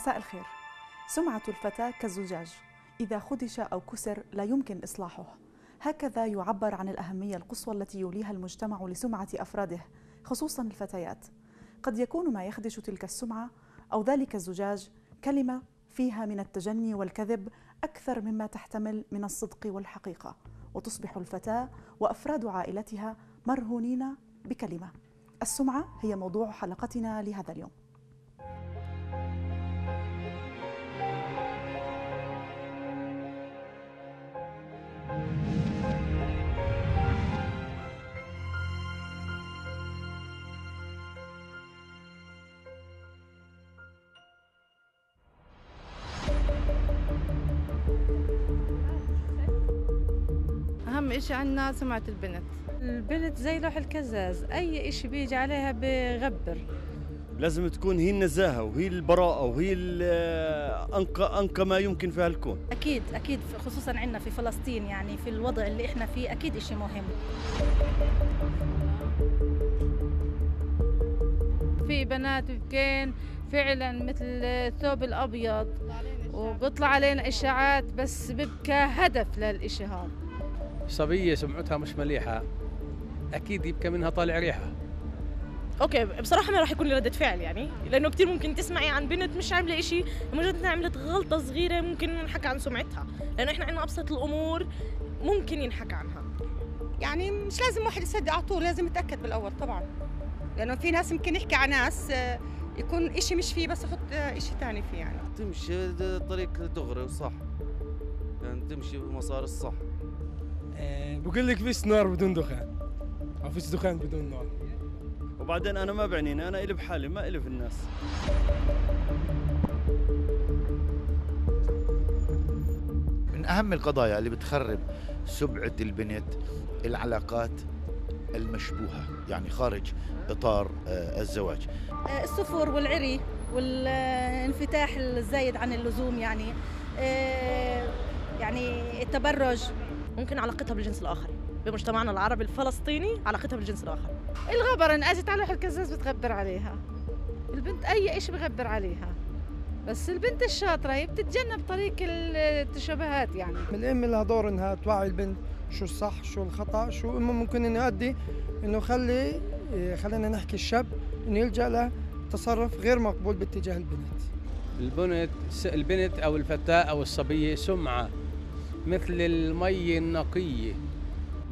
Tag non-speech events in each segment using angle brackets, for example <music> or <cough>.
مساء الخير سمعة الفتاة كالزجاج إذا خدش أو كسر لا يمكن إصلاحه هكذا يعبر عن الأهمية القصوى التي يوليها المجتمع لسمعة أفراده خصوصا الفتيات قد يكون ما يخدش تلك السمعة أو ذلك الزجاج كلمة فيها من التجني والكذب أكثر مما تحتمل من الصدق والحقيقة وتصبح الفتاة وأفراد عائلتها مرهونين بكلمة السمعة هي موضوع حلقتنا لهذا اليوم ماشي عنا سمعة البنت البنت زي لوح الكزاز أي إشي بيجي عليها بغبر لازم تكون هي النزاهة وهي البراءة وهي أنقى, أنقى ما يمكن في هالكون أكيد أكيد خصوصا عندنا في فلسطين يعني في الوضع اللي إحنا فيه أكيد إشي مهم في بنات بكين فعلا مثل الثوب الأبيض وبيطلع علينا إشاعات بس ببكى هدف للإشي هذا صبيه سمعتها مش مليحه اكيد يبكى منها طالع ريحه اوكي بصراحه ما راح يكون لي رده فعل يعني لانه كثير ممكن تسمعي عن بنت مش عامله إشي مجرد انها عملت غلطه صغيره ممكن ينحكى عن سمعتها لانه احنا عندنا ابسط الامور ممكن ينحكى عنها يعني مش لازم واحد يصدق على طول لازم يتاكد بالاول طبعا لانه في ناس ممكن يحكي عن ناس آه، يكون إشي مش فيه بس يحط آه، إشي ثاني فيه يعني تمشي آه، طريق دغري وصح يعني تمشي بمسار الصح آه، بقول لك فيش نار بدون دخان او فيش دخان بدون نار وبعدين انا ما بعنيني انا الي بحالي ما الي في الناس من اهم القضايا اللي بتخرب سبعه البنت العلاقات المشبوهه يعني خارج اطار آه، الزواج آه، السفور والعري والانفتاح الزايد عن اللزوم يعني يعني التبرج ممكن علاقتها بالجنس الآخر بمجتمعنا العربي الفلسطيني علاقتها بالجنس الآخر الغبر إن أجت على الكزاز بتغبر عليها البنت أي شيء بغبر عليها بس البنت الشاطرة هي بتتجنب طريق التشابهات يعني الأم لها دور إنها توعي البنت شو الصح شو الخطأ شو ممكن إنه يؤدي إنه خلي خلينا نحكي الشاب إنه يلجأ لتصرف غير مقبول باتجاه البنت البنت البنت أو الفتاة أو الصبية سمعة مثل المي النقية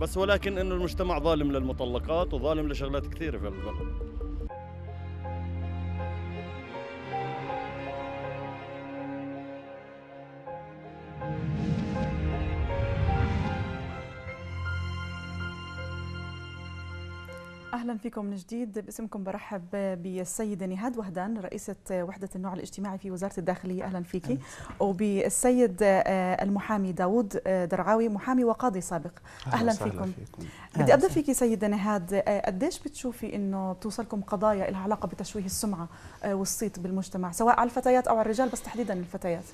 بس ولكن انه المجتمع ظالم للمطلقات وظالم لشغلات كثيره في البلد اهلا فيكم من جديد باسمكم برحب بالسيده نهاد وهدان رئيسه وحده النوع الاجتماعي في وزاره الداخليه اهلا فيكي وبالسيد آه، المحامي داوود آه، درعاوي محامي وقاضي سابق اهلا فيكم. فيكم بدي ابدا فيكي سيده نهاد آه، قديش بتشوفي انه بتوصلكم قضايا لها علاقه بتشويه السمعه والصيت بالمجتمع سواء على الفتيات او على الرجال بس تحديدا الفتيات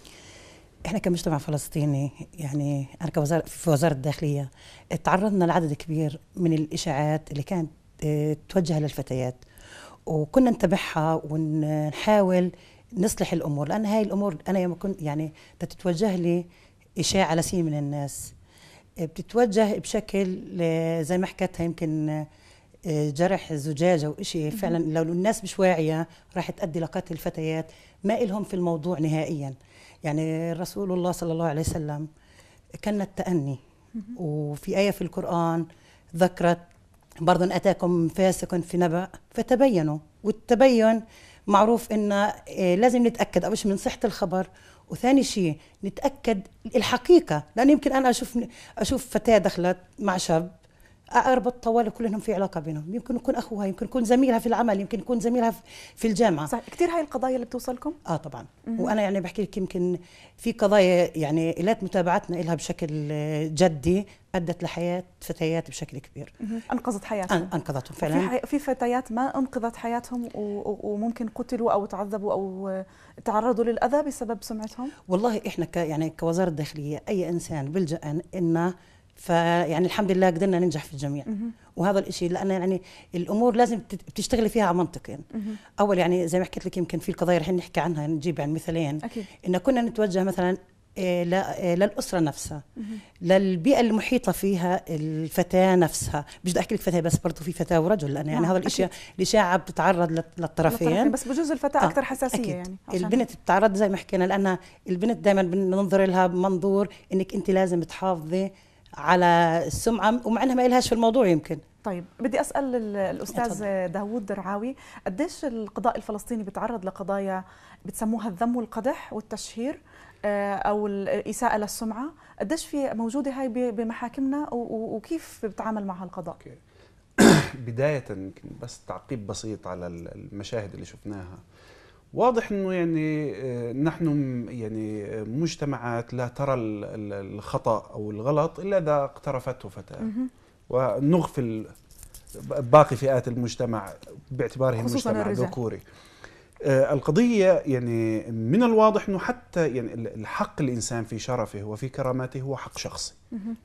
احنا كمجتمع فلسطيني يعني انا كوزاره في وزاره الداخليه تعرضنا لعدد كبير من الاشاعات اللي كانت توجه للفتيات وكنا نتبعها ونحاول نصلح الامور لان هاي الامور انا يوم كنت يعني تتوجه لي اشاعه سين من الناس بتتوجه بشكل زي ما حكيتها يمكن آه، جرح زجاجة وإشي فعلا لو الناس مش واعية راح تؤدي لقتل الفتيات ما إلهم في الموضوع نهائيا يعني رسول الله صلى الله عليه وسلم كان التأني وفي آية في القرآن ذكرت برضو أتاكم فاسق في نبأ فتبينوا والتبين معروف إن آه، لازم نتأكد أول من صحة الخبر وثاني شيء نتأكد الحقيقة لأن يمكن أنا أشوف أشوف فتاة دخلت مع شاب اربط طوال كلهم في علاقه بينهم يمكن يكون اخوها يمكن يكون زميلها في العمل يمكن يكون زميلها في الجامعه صح كثير هاي القضايا اللي بتوصلكم اه طبعا مم. وانا يعني بحكي لك يمكن في قضايا يعني الات متابعتنا لها بشكل جدي ادت لحياه فتيات بشكل كبير مم. انقذت حياتهم أن انقذتهم فعلا في, حي... في فتيات ما انقذت حياتهم و... وممكن قتلوا او تعذبوا او تعرضوا للاذى بسبب سمعتهم والله احنا ك يعني كوزاره الداخليه اي انسان بيلجا انه فيعني الحمد لله قدرنا ننجح في الجميع وهذا الشيء لان يعني الامور لازم بتشتغلي فيها على منطق يعني اول يعني زي ما حكيت لك يمكن في القضايا رح نحكي عنها يعني نجيب يعني مثالين أكيد. ان كنا نتوجه مثلا إيه، إيه، للأسرة نفسها للبيئة المحيطة فيها الفتاة نفسها مش بدي أحكي لك فتاة بس برضه في فتاة ورجل لأن يعني نعم، هذا الاشياء الإشاعة بتتعرض للطرفين بس بجوز الفتاة آه. أكثر حساسية أكيد. يعني البنت بتتعرض زي ما حكينا لأنها البنت دائما بننظر لها بمنظور إنك أنت لازم تحافظي على السمعه ومع انها ما لهاش في الموضوع يمكن طيب بدي اسال الاستاذ داوود درعاوي قديش القضاء الفلسطيني بيتعرض لقضايا بتسموها الذم والقدح والتشهير آه، او الاساءه للسمعه قديش في موجوده هاي بمحاكمنا وكيف بتعامل معها القضاء <coughs> بدايه بس تعقيب بسيط على المشاهد اللي شفناها واضح انه يعني آه، نحن يعني آه، مجتمعات لا ترى الخطا او الغلط الا اذا اقترفته فتاه ونغفل باقي فئات المجتمع باعتباره مجتمع ذكوري آه، القضية يعني من الواضح انه حتى يعني الحق الانسان في شرفه وفي كرامته هو حق شخصي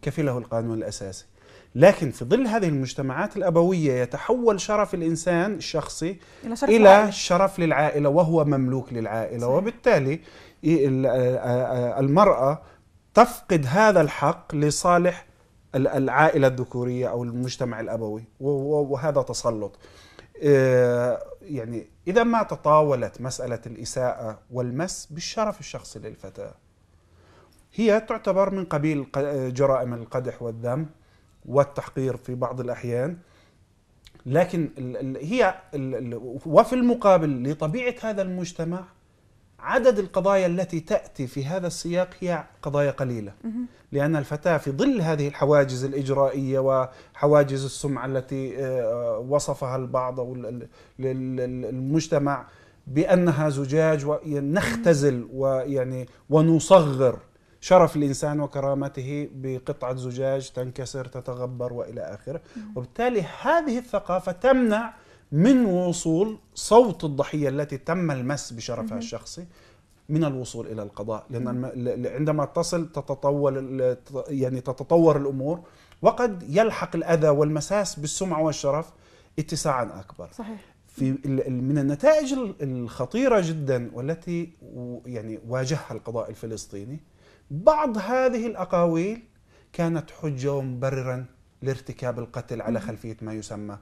كفله القانون الاساسي لكن في ظل هذه المجتمعات الأبوية يتحول شرف الإنسان الشخصي إلى شرف, إلى شرف للعائلة وهو مملوك للعائلة صحيح. وبالتالي المرأة تفقد هذا الحق لصالح العائلة الذكورية أو المجتمع الأبوي وهذا تسلط يعني إذا ما تطاولت مسألة الإساءة والمس بالشرف الشخصي للفتاة هي تعتبر من قبيل جرائم القدح والذم والتحقير في بعض الأحيان لكن هي وفي المقابل لطبيعة هذا المجتمع عدد القضايا التي تأتي في هذا السياق هي قضايا قليلة لأن الفتاة في ظل هذه الحواجز الإجرائية وحواجز السمعة التي آه، وصفها البعض أو المجتمع بأنها زجاج ونختزل ويعني ونصغر شرف الإنسان وكرامته بقطعة زجاج تنكسر تتغبر وإلى آخره وبالتالي هذه الثقافة تمنع من وصول صوت الضحية التي تم المس بشرفها الشخصي من الوصول الى القضاء لان عندما تصل تتطول يعني تتطور الامور وقد يلحق الاذى والمساس بالسمعه والشرف اتساعا اكبر صحيح في من النتائج الخطيره جدا والتي يعني واجهها القضاء الفلسطيني بعض هذه الاقاويل كانت حجه ومبررا لارتكاب القتل على خلفيه ما يسمى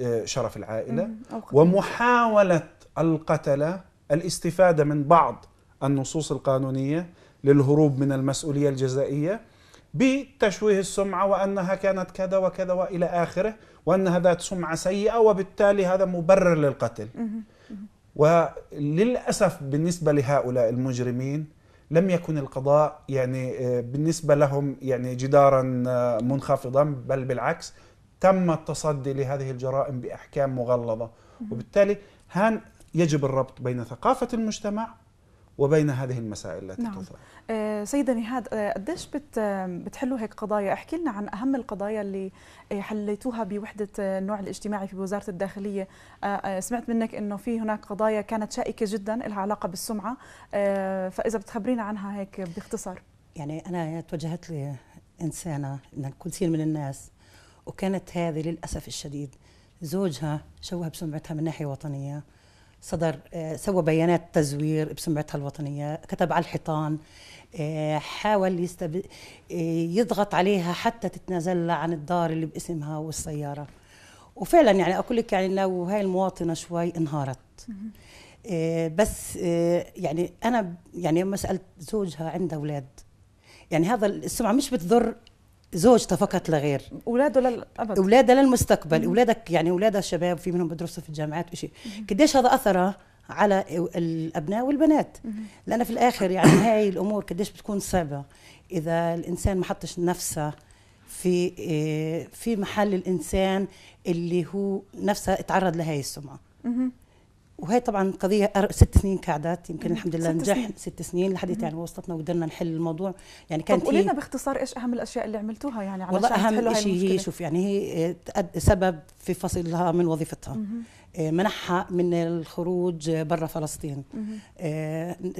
آه، شرف العائله ومحاوله القتله الاستفاده من بعض النصوص القانونيه للهروب من المسؤوليه الجزائيه بتشويه السمعه وانها كانت كذا وكذا والى اخره وانها ذات سمعه سيئه وبالتالي هذا مبرر للقتل وللاسف بالنسبه لهؤلاء المجرمين لم يكن القضاء يعني آه، بالنسبه لهم يعني جدارا آه، منخفضا بل بالعكس تم التصدي لهذه الجرائم باحكام مغلظه وبالتالي هان يجب الربط بين ثقافه المجتمع وبين هذه المسائل التي نعم. تطرح آه، سيدة نهاد آه، قديش آه، بتحلوا هيك قضايا احكي لنا عن أهم القضايا اللي حليتوها بوحدة النوع الاجتماعي في وزارة الداخلية سمعت منك أنه في هناك قضايا كانت شائكة جدا لها علاقة بالسمعة فإذا بتخبرينا عنها هيك باختصار يعني أنا توجهت لي إنسانة كثير من الناس وكانت هذه للأسف الشديد زوجها شوه بسمعتها من ناحية وطنية صدر آه، سوى بيانات تزوير بسمعتها الوطنيه كتب على الحيطان آه، حاول يستب... آه، يضغط عليها حتى تتنازل عن الدار اللي باسمها والسياره وفعلا يعني اقول لك يعني لو هاي المواطنه شوي انهارت بس يعني انا يعني لما سالت زوجها عنده اولاد يعني هذا السمعه مش بتضر زوجته فقط لا غير اولاده للابد اولاده للمستقبل اولادك يعني اولادها شباب في منهم بدرسوا في الجامعات وشيء قديش هذا اثره على الابناء والبنات لانه في الاخر يعني <coughs> هاي الامور قديش بتكون صعبه اذا الانسان ما حطش نفسه في آه، في محل الانسان اللي هو نفسه اتعرض لهي السمعه وهي طبعا قضيه ست سنين قعدت يمكن الحمد لله نجح ست سنين لحد يعني وصلتنا وقدرنا نحل الموضوع يعني كانت طب لنا باختصار ايش اهم الاشياء اللي عملتوها يعني علشان والله اهم شيء هي شوف يعني هي سبب في فصلها من وظيفتها آه، منحها من الخروج برا فلسطين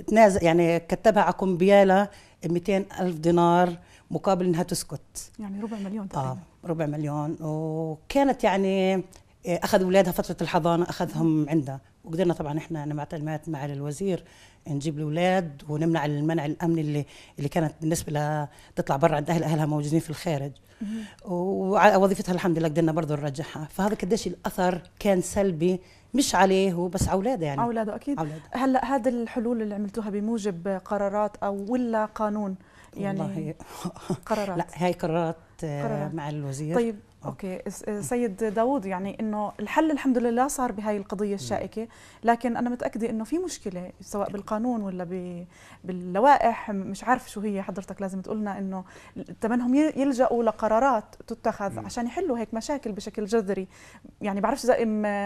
تنازل آه، يعني كتبها على كمبياله 200 ألف دينار مقابل انها تسكت يعني ربع مليون آه، تقريبا اه ربع مليون وكانت يعني اخذ اولادها فتره الحضانه اخذهم عندها وقدرنا طبعا احنا نمع تلميعات مع الوزير نجيب الاولاد ونمنع المنع الامني اللي اللي كانت بالنسبه لها تطلع برا عند اهل اهلها موجودين في الخارج ووظيفتها الحمد لله قدرنا برضه نرجعها فهذا قديش الاثر كان سلبي مش عليه هو بس على اولاده يعني اولاده اكيد أولاد. هلا هذه الحلول اللي عملتوها بموجب قرارات او ولا قانون يعني والله قرارات لا هاي قرارات, آه، قرارات. مع الوزير طيب اوكي سيد داوود يعني انه الحل الحمد لله صار بهاي القضيه الشائكه لكن انا متاكده انه في مشكله سواء بالقانون ولا باللوائح مش عارف شو هي حضرتك لازم تقولنا انه تمنهم يلجأوا لقرارات تتخذ عشان يحلوا هيك مشاكل بشكل جذري يعني بعرفش اذا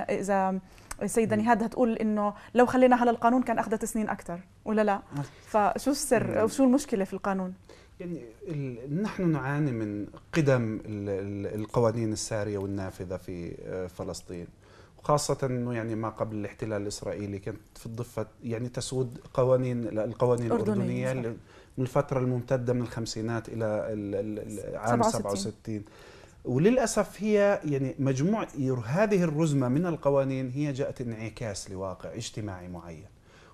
اذا السيده نهاد هتقول انه لو خليناها للقانون كان اخذت سنين اكثر ولا لا فشو السر وشو المشكله في القانون يعني نحن نعاني من قدم القوانين الساريه والنافذه في آه، فلسطين خاصة انه يعني ما قبل الاحتلال الاسرائيلي كانت في الضفة يعني تسود قوانين القوانين الاردنية من الفترة الممتدة من الخمسينات الى عام 67 وللاسف هي يعني مجموع هذه الرزمة من القوانين هي جاءت انعكاس لواقع اجتماعي معين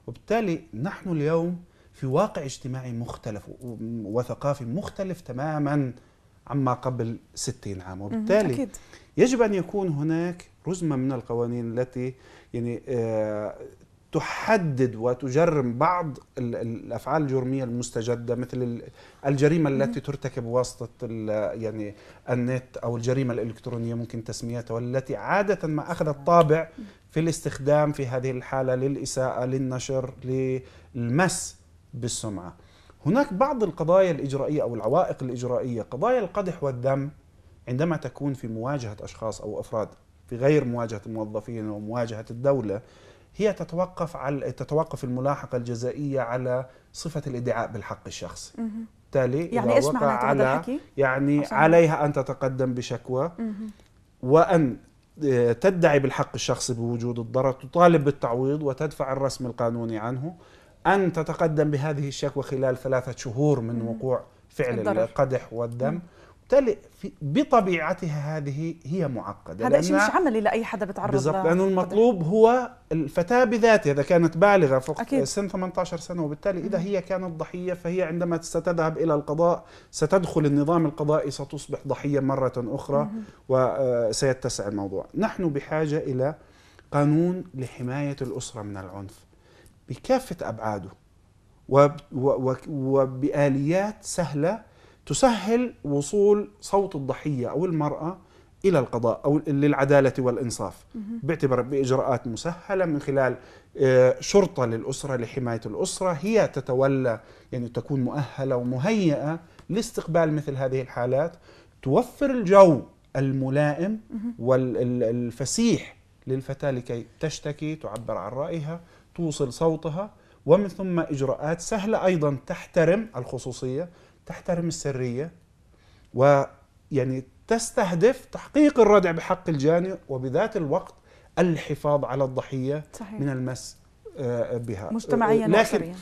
وبالتالي نحن اليوم في واقع اجتماعي مختلف وثقافي مختلف تماما عما قبل 60 عام وبالتالي أكيد. يجب أن يكون هناك رزمة من القوانين التي يعني آه، تحدد وتجرم بعض الافعال الجرميه المستجده مثل الجريمه التي ترتكب بواسطه يعني النت او الجريمه الالكترونيه ممكن تسميتها والتي عاده ما اخذت طابع في الاستخدام في هذه الحاله للاساءه للنشر للمس بالسمعة هناك بعض القضايا الإجرائية أو العوائق الإجرائية قضايا القدح والذم عندما تكون في مواجهة أشخاص أو أفراد في غير مواجهة الموظفين ومواجهة الدولة هي تتوقف على تتوقف الملاحقة الجزائية على صفة الادعاء بالحق الشخصي بالتالي يعني إذا وقع على الحكي؟ يعني عليها أن تتقدم بشكوى وأن آه، تدعي بالحق الشخصي بوجود الضرر تطالب بالتعويض وتدفع الرسم القانوني عنه أن تتقدم بهذه الشكوى خلال ثلاثة شهور من وقوع فعل الضرر. القدح والدم بالتالي بطبيعتها هذه هي معقده هذا شيء مش عملي لاي حدا بتعرض بالضبط لانه المطلوب هو الفتاه بذاتها اذا كانت بالغه فوق أكيد. سن 18 سنه وبالتالي اذا هي كانت ضحيه فهي عندما ستذهب الى القضاء ستدخل النظام القضائي ستصبح ضحيه مره اخرى وسيتسع آه، الموضوع نحن بحاجه الى قانون لحمايه الاسره من العنف بكافة أبعاده وبآليات سهلة تسهل وصول صوت الضحية أو المرأة إلى القضاء أو للعدالة والإنصاف باعتبار بإجراءات مسهلة من خلال آه، شرطة للأسرة لحماية الأسرة هي تتولى يعني تكون مؤهلة ومهيئة لاستقبال مثل هذه الحالات توفر الجو الملائم والفسيح للفتاة لكي تشتكي تعبر عن رأيها توصل صوتها ومن ثم اجراءات سهله ايضا تحترم الخصوصيه تحترم السريه ويعني تستهدف تحقيق الردع بحق الجاني وبذات الوقت الحفاظ على الضحيه صحيح. من المس آه، بها مجتمعيا لكن وصريا.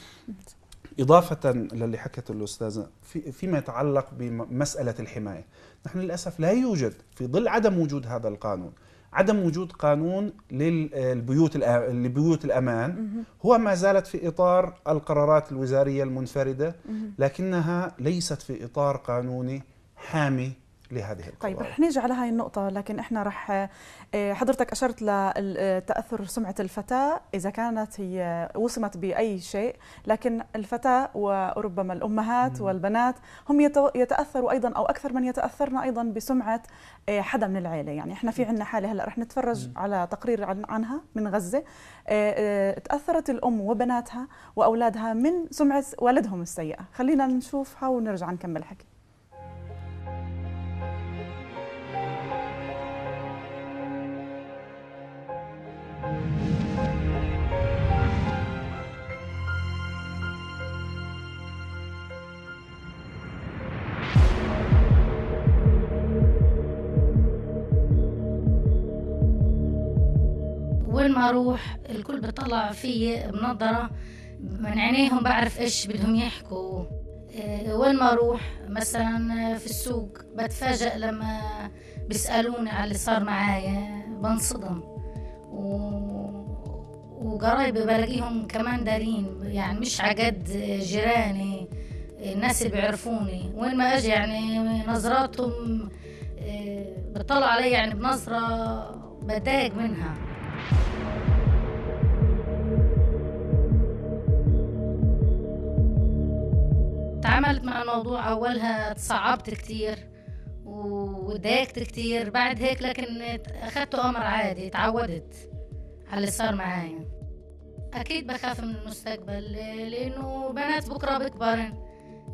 إضافة للي حكته الأستاذة في فيما يتعلق بمسألة الحماية نحن للأسف لا يوجد في ظل عدم وجود هذا القانون عدم وجود قانون للبيوت لبيوت الامان هو ما زالت في اطار القرارات الوزاريه المنفرده لكنها ليست في اطار قانوني حامي لهذه القضايا طيب رح نيجي على هاي النقطة لكن احنا رح آه، حضرتك أشرت لتأثر سمعة الفتاة إذا كانت هي وصمت بأي شيء لكن الفتاة وربما الأمهات والبنات هم يتأثروا أيضا أو أكثر من يتأثرن أيضا بسمعة آه، حدا من العيلة يعني احنا في عندنا حالة هلا رح نتفرج على تقرير عنها من غزة آه، تأثرت الأم وبناتها وأولادها من سمعة والدهم السيئة خلينا نشوفها ونرجع نكمل حكي اروح الكل بيطلع في بنظره من عينيهم بعرف ايش بدهم يحكوا آه، وين ما اروح مثلا في السوق بتفاجئ لما بيسالوني على اللي صار معايا بنصدم و... وقرايبي بلاقيهم كمان دارين يعني مش عقد جيراني الناس اللي بيعرفوني وين ما اجي يعني نظراتهم آه، بتطلع علي يعني بنظره بتضايق منها تعاملت مع الموضوع أولها تصعبت كتير وضايقت كتير بعد هيك لكن أخدته أمر عادي تعودت على اللي صار معايا أكيد بخاف من المستقبل لأنه بنات بكرة بكبرن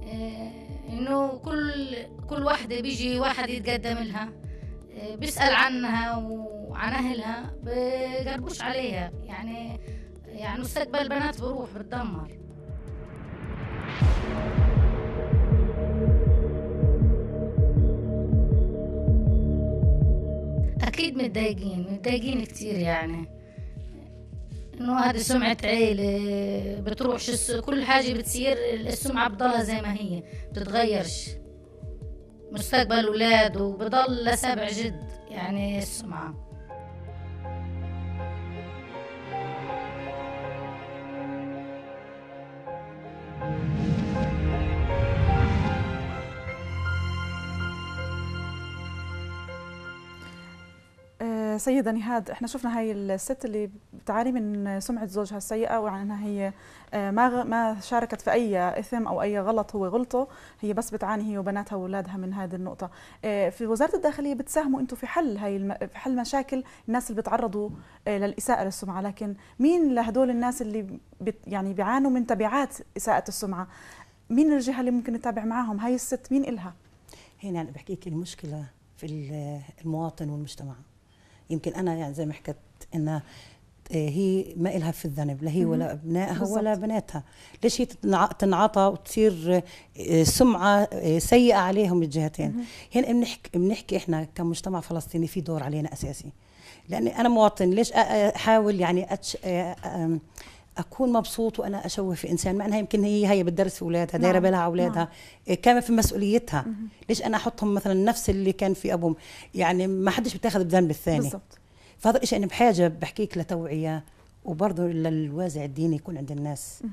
آه، إنه كل كل وحده بيجي واحد يتقدم لها آه، بيسأل عنها وعن أهلها بقربوش عليها يعني يعني مستقبل البنات بروح بتدمر أكيد متضايقين متضايقين كتير يعني إنه هذا سمعة عيلة بتروحش الس... كل حاجة بتصير السمعة بتضلها زي ما هي بتتغيرش مستقبل أولاده وبضل لسبع جد يعني السمعة سيدة نهاد احنا شفنا هاي الست اللي بتعاني من سمعة زوجها السيئة وعن انها هي آه، ما ما شاركت في اي اثم او اي غلط هو غلطه هي بس بتعاني هي وبناتها واولادها من هذه النقطة آه، في وزارة الداخلية بتساهموا انتم في حل هاي في حل مشاكل الناس اللي بتعرضوا آه، للإساءة للسمعة لكن مين لهدول الناس اللي بت... يعني بيعانوا من تبعات إساءة السمعة مين الجهة اللي ممكن نتابع معاهم هاي الست مين إلها هنا أنا بحكيك المشكلة في المواطن والمجتمع يمكن انا يعني زي ما حكيت ان آه، هي ما إلها في الذنب لا هي ولا أبنائها ولا بناتها ليش هي تنعطى وتصير آه، سمعة آه، سيئة عليهم من الجهتين هنا يعني بنحكي بنحكي إحنا كمجتمع فلسطيني في دور علينا أساسي لأني أنا مواطن ليش أحاول يعني أتش اكون مبسوط وانا اشوه في انسان مع انها يمكن هي هي بتدرس في اولادها دايره نعم، بالها على اولادها نعم. إيه، كامل في مسؤوليتها مم. ليش انا احطهم مثلا نفس اللي كان في ابوهم يعني ما حدش بتاخذ بذنب الثاني بالضبط فهذا الشيء انا بحاجه بحكيك لتوعيه وبرضه للوازع الديني يكون عند الناس مم.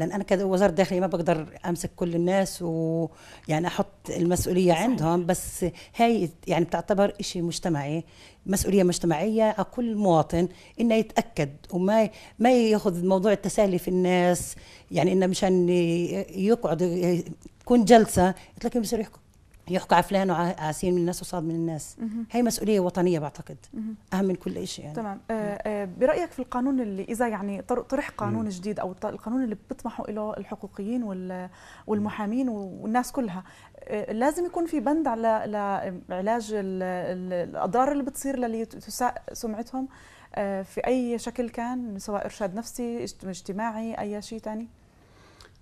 لان انا كوزاره الداخليه ما بقدر امسك كل الناس ويعني احط المسؤوليه عندهم بس هاي يعني بتعتبر شيء مجتمعي مسؤوليه مجتمعيه على كل مواطن انه يتاكد وما ما ياخذ موضوع التسالي في الناس يعني انه مشان يقعد تكون جلسه لكن بصير يحكوا يحكوا على فلان وعاسين من الناس وصاد من الناس مه. هي مسؤولية وطنية بعتقد مه. أهم من كل شيء يعني تمام آه،, آه برأيك في القانون اللي إذا يعني طرح قانون مه. جديد أو القانون اللي بتطمحوا له الحقوقيين والمحامين والناس كلها آه لازم يكون في بند على لعلاج الأضرار اللي بتصير للي تساء سمعتهم آه في أي شكل كان سواء إرشاد نفسي اجتماعي أي شيء ثاني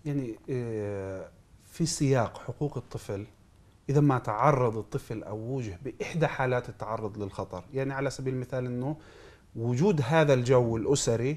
يعني آه، في سياق حقوق الطفل إذا ما تعرض الطفل أو وجه بإحدى حالات التعرض للخطر يعني على سبيل المثال أنه وجود هذا الجو الاسري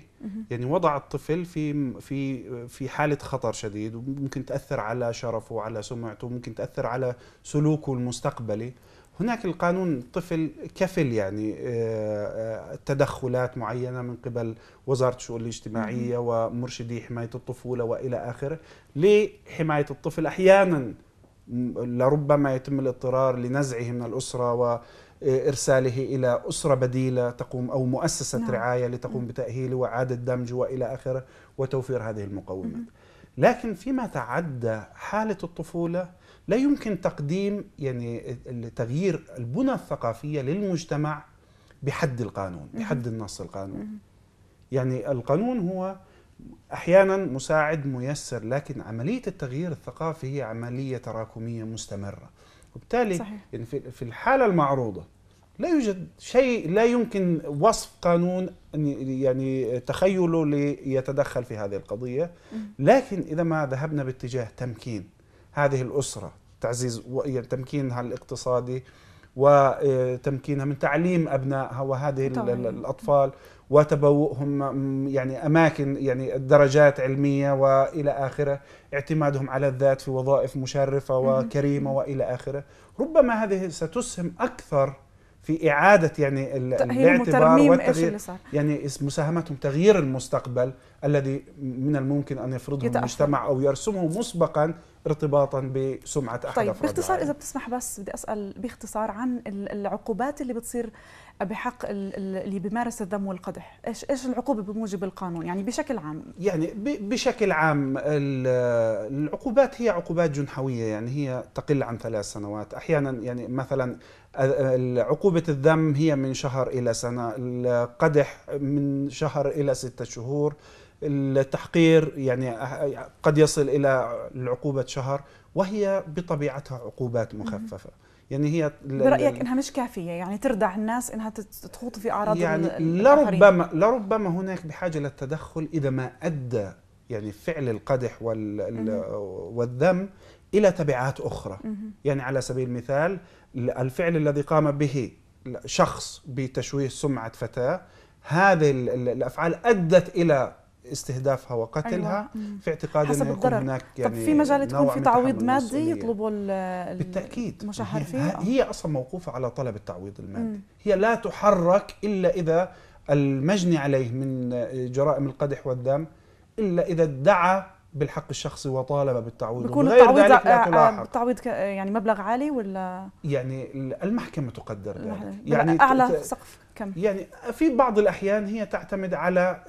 يعني وضع الطفل في في في حاله خطر شديد وممكن تاثر على شرفه وعلى سمعته وممكن تاثر على سلوكه المستقبلي هناك القانون الطفل كفل يعني آه، آه، تدخلات معينه من قبل وزاره الشؤون الاجتماعيه ومرشدي حمايه الطفوله والى اخره لحمايه الطفل احيانا لربما يتم الاضطرار لنزعه من الأسرة وارساله الى اسره بديله تقوم او مؤسسه نعم. رعايه لتقوم نعم. بتاهيله واعاده دمجه والى اخره وتوفير هذه المقومات. لكن فيما تعدى حاله الطفوله لا يمكن تقديم يعني تغيير البنى الثقافيه للمجتمع بحد القانون، بحد النص القانوني. يعني القانون هو احيانا مساعد ميسر لكن عمليه التغيير الثقافي هي عمليه تراكميه مستمره وبالتالي صحيح. يعني في الحاله المعروضه لا يوجد شيء لا يمكن وصف قانون يعني تخيله ليتدخل في هذه القضيه لكن اذا ما ذهبنا باتجاه تمكين هذه الاسره تعزيز يعني تمكينها الاقتصادي وتمكينها من تعليم ابنائها وهذه طبعا. الاطفال وتبوؤهم يعني اماكن يعني درجات علميه والى اخره، اعتمادهم على الذات في وظائف مشرفه وكريمه والى اخره، ربما هذه ستسهم اكثر في اعاده يعني الاعتبار والتغيير يعني مساهمتهم تغيير المستقبل الذي من الممكن ان يفرضه المجتمع او يرسمه مسبقا ارتباطا بسمعه احد طيب باختصار اذا بتسمح بس بدي اسال باختصار عن العقوبات اللي بتصير بحق اللي بيمارس الذم والقدح ايش ايش العقوبه بموجب القانون يعني بشكل عام يعني بشكل عام العقوبات هي عقوبات جنحويه يعني هي تقل عن ثلاث سنوات احيانا يعني مثلا عقوبة الذم هي من شهر إلى سنة القدح من شهر إلى ستة شهور التحقير يعني قد يصل إلى العقوبة شهر وهي بطبيعتها عقوبات مخففة يعني هي برايك انها مش كافيه يعني تردع الناس انها تخوض في اعراض يعني لربما لربما هناك بحاجه للتدخل اذا ما ادى يعني فعل القدح والذم الى تبعات اخرى يعني على سبيل المثال الفعل الذي قام به شخص بتشويه سمعه فتاه هذه الافعال ادت الى استهدافها وقتلها أيوة. في اعتقاد انه يكون هناك يعني طب في مجال تكون في تعويض مادي يطلبوا بالتاكيد المشاهير فيه هي اصلا موقوفه على طلب التعويض المادي مم. هي لا تحرك الا اذا المجني عليه من جرائم القدح والدم الا اذا ادعى بالحق الشخصي وطالب بالتعويض بيكون التعويض ذلك لا آه، آه، تلاحق التعويض يعني مبلغ عالي ولا يعني المحكمه تقدر ذلك يعني اعلى سقف كم يعني في بعض الأحيان هي تعتمد على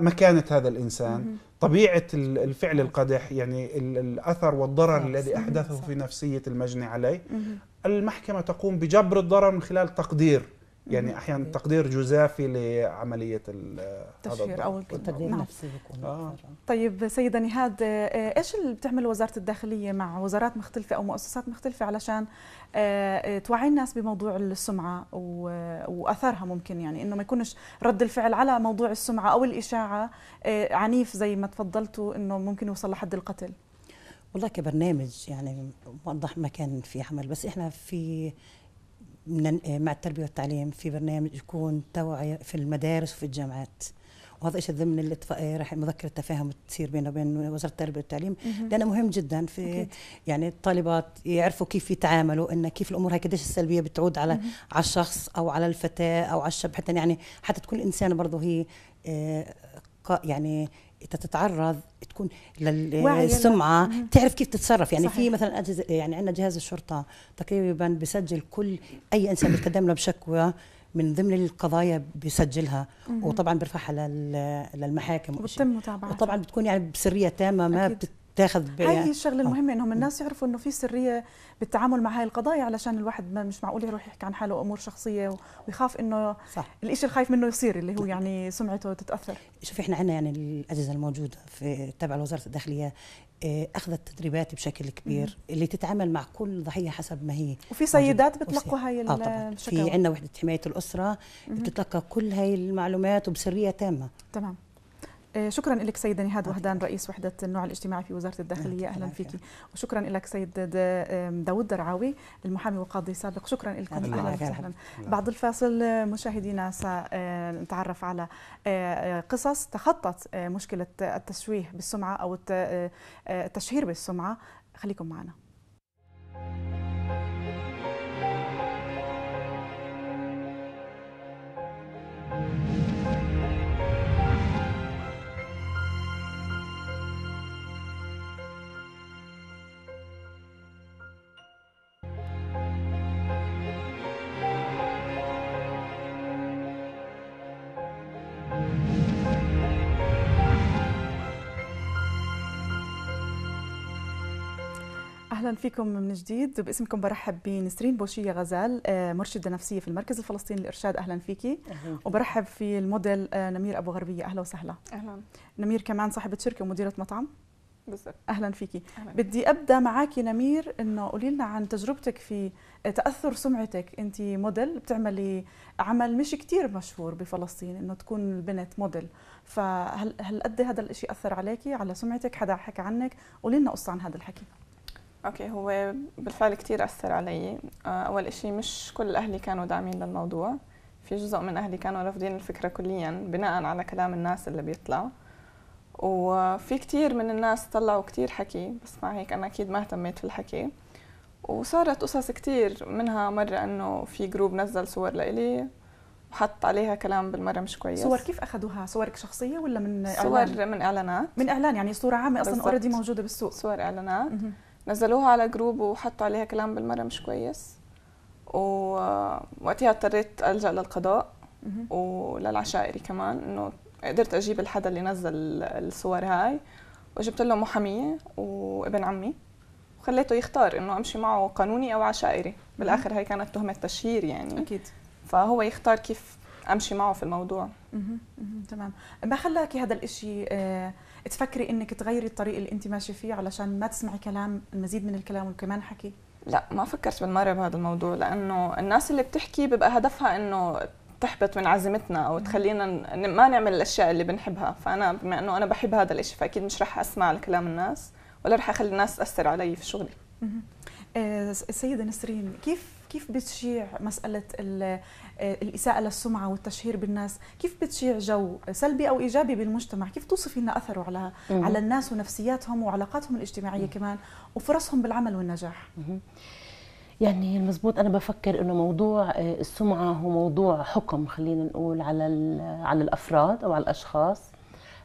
مكانة هذا الإنسان مم. طبيعة الفعل القدح يعني الأثر والضرر نعم، الذي أحدثه في نفسية المجني عليه مم. المحكمة تقوم بجبر الضرر من خلال تقدير يعني احيانا تقدير جزافي لعمليه التشهير او التقدير النفسي نعم. بيكون آه. طيب سيده نهاد آه، ايش اللي بتعمل وزاره الداخليه مع وزارات مختلفه او مؤسسات مختلفه علشان آه، آه، توعي الناس بموضوع السمعه واثرها ممكن يعني انه ما يكونش رد الفعل على موضوع السمعه او الاشاعه عنيف زي ما تفضلتوا انه ممكن يوصل لحد القتل والله كبرنامج يعني موضح ما كان في عمل بس احنا في مع التربيه والتعليم في برنامج يكون توعيه في المدارس وفي الجامعات وهذا شيء ضمن اللي إيه، راح مذكره التفاهم تصير بينه وبين وزاره التربيه والتعليم لانه مهم جدا في أكيد. يعني الطالبات يعرفوا كيف يتعاملوا ان كيف الامور هاي قديش السلبيه بتعود على على الشخص او على الفتاه او على الشاب حتى يعني حتى تكون الانسان برضه هي إيه، يعني انت تتعرض تكون للسمعه تعرف كيف تتصرف يعني صحيح. في مثلا اجهزه يعني عندنا جهاز الشرطه تقريبا بسجل كل اي انسان بيتقدم له بشكوى من ضمن القضايا بيسجلها وطبعا بيرفعها للمحاكم وبتم متابعتها وطبعا بتكون يعني بسريه تامه ما أكيد. بتت تاخذ هي الشغله آه. المهمه انهم الناس يعرفوا انه في سريه بالتعامل مع هاي القضايا علشان الواحد ما مش معقول يروح يحكي عن حاله امور شخصيه ويخاف انه صح. الشيء الخايف منه يصير اللي هو يعني سمعته تتاثر شوف احنا عندنا يعني الاجهزه الموجوده في تبع وزاره الداخليه آه، اخذت تدريبات بشكل كبير مم. اللي تتعامل مع كل ضحيه حسب ما هي وفي سيدات بتلقوا هاي آه طبعا في عندنا وحده حمايه الاسره مم. بتتلقى كل هاي المعلومات وبسريه تامه تمام آه، شكرا لك سيد نهاد وهدان رئيس وحده النوع الاجتماعي في وزاره الداخليه اهلا فيك وشكرا لك سيد داود درعاوي المحامي وقاضي سابق شكرا لكم اهلا وسهلا بعد الفاصل آه، مشاهدينا سنتعرف على آه، قصص تخطت مشكله التشويه بالسمعه او التشهير بالسمعه خليكم معنا اهلا فيكم من جديد باسمكم برحب بنسرين بوشيه غزال آه، مرشده نفسيه في المركز الفلسطيني للارشاد اهلا فيكي أهلا. وبرحب في الموديل آه، نمير ابو غربيه اهلا وسهلا اهلا نمير كمان صاحبه شركه ومديره مطعم بالضبط اهلا فيكي أهلاً. بدي ابدا معك نمير انه قولي لنا عن تجربتك في آه، تاثر سمعتك انت موديل بتعملي عمل مش كتير مشهور بفلسطين انه تكون البنت موديل فهل هل قد هذا الشيء اثر عليكي على سمعتك حدا حكى عنك قولي لنا قصه عن هذا الحكي اوكي هو بالفعل كثير اثر علي آه، اول اشي مش كل اهلي كانوا داعمين للموضوع في جزء من اهلي كانوا رافضين الفكره كليا بناء على كلام الناس اللي بيطلع وفي كثير من الناس طلعوا كثير حكي بس مع هيك انا اكيد ما اهتميت في الحكي وصارت قصص كثير منها مرة انه في جروب نزل صور لإلي وحط عليها كلام بالمرة مش كويس صور كيف اخذوها صورك شخصية ولا من صور إعلان؟ من اعلانات من اعلان يعني صورة عامة اصلا اوريدي موجودة بالسوق صور اعلانات م -م. نزلوها على جروب وحطوا عليها كلام بالمره مش كويس ووقتها اضطريت الجا للقضاء وللعشائري كمان انه قدرت اجيب الحدا اللي نزل الصور هاي وجبت له محاميه وابن عمي وخليته يختار انه امشي معه قانوني او عشائري بالاخر هي كانت تهمه تشهير يعني اكيد فهو يختار كيف امشي معه في الموضوع تمام ما خلاكي هذا الاشي آه تفكري انك تغيري الطريق اللي انت ماشيه فيه علشان ما تسمعي كلام المزيد من الكلام وكمان حكي لا ما فكرت بالمره بهذا الموضوع لانه الناس اللي بتحكي بيبقى هدفها انه تحبط من عزيمتنا او تخلينا ما نعمل الاشياء اللي بنحبها فانا بما انه انا بحب هذا الشيء فاكيد مش راح اسمع لكلام الناس ولا راح اخلي الناس تاثر علي في شغلي السيده آه، نسرين كيف كيف بتشيع مسألة آه، الإساءة للسمعة والتشهير بالناس كيف بتشيع جو سلبي أو إيجابي بالمجتمع كيف توصفي لنا أثره على, مم. على الناس ونفسياتهم وعلاقاتهم الاجتماعية مم. كمان وفرصهم بالعمل والنجاح مم. يعني المزبوط انا بفكر انه موضوع آه، السمعه هو موضوع حكم خلينا نقول على على الافراد او على الاشخاص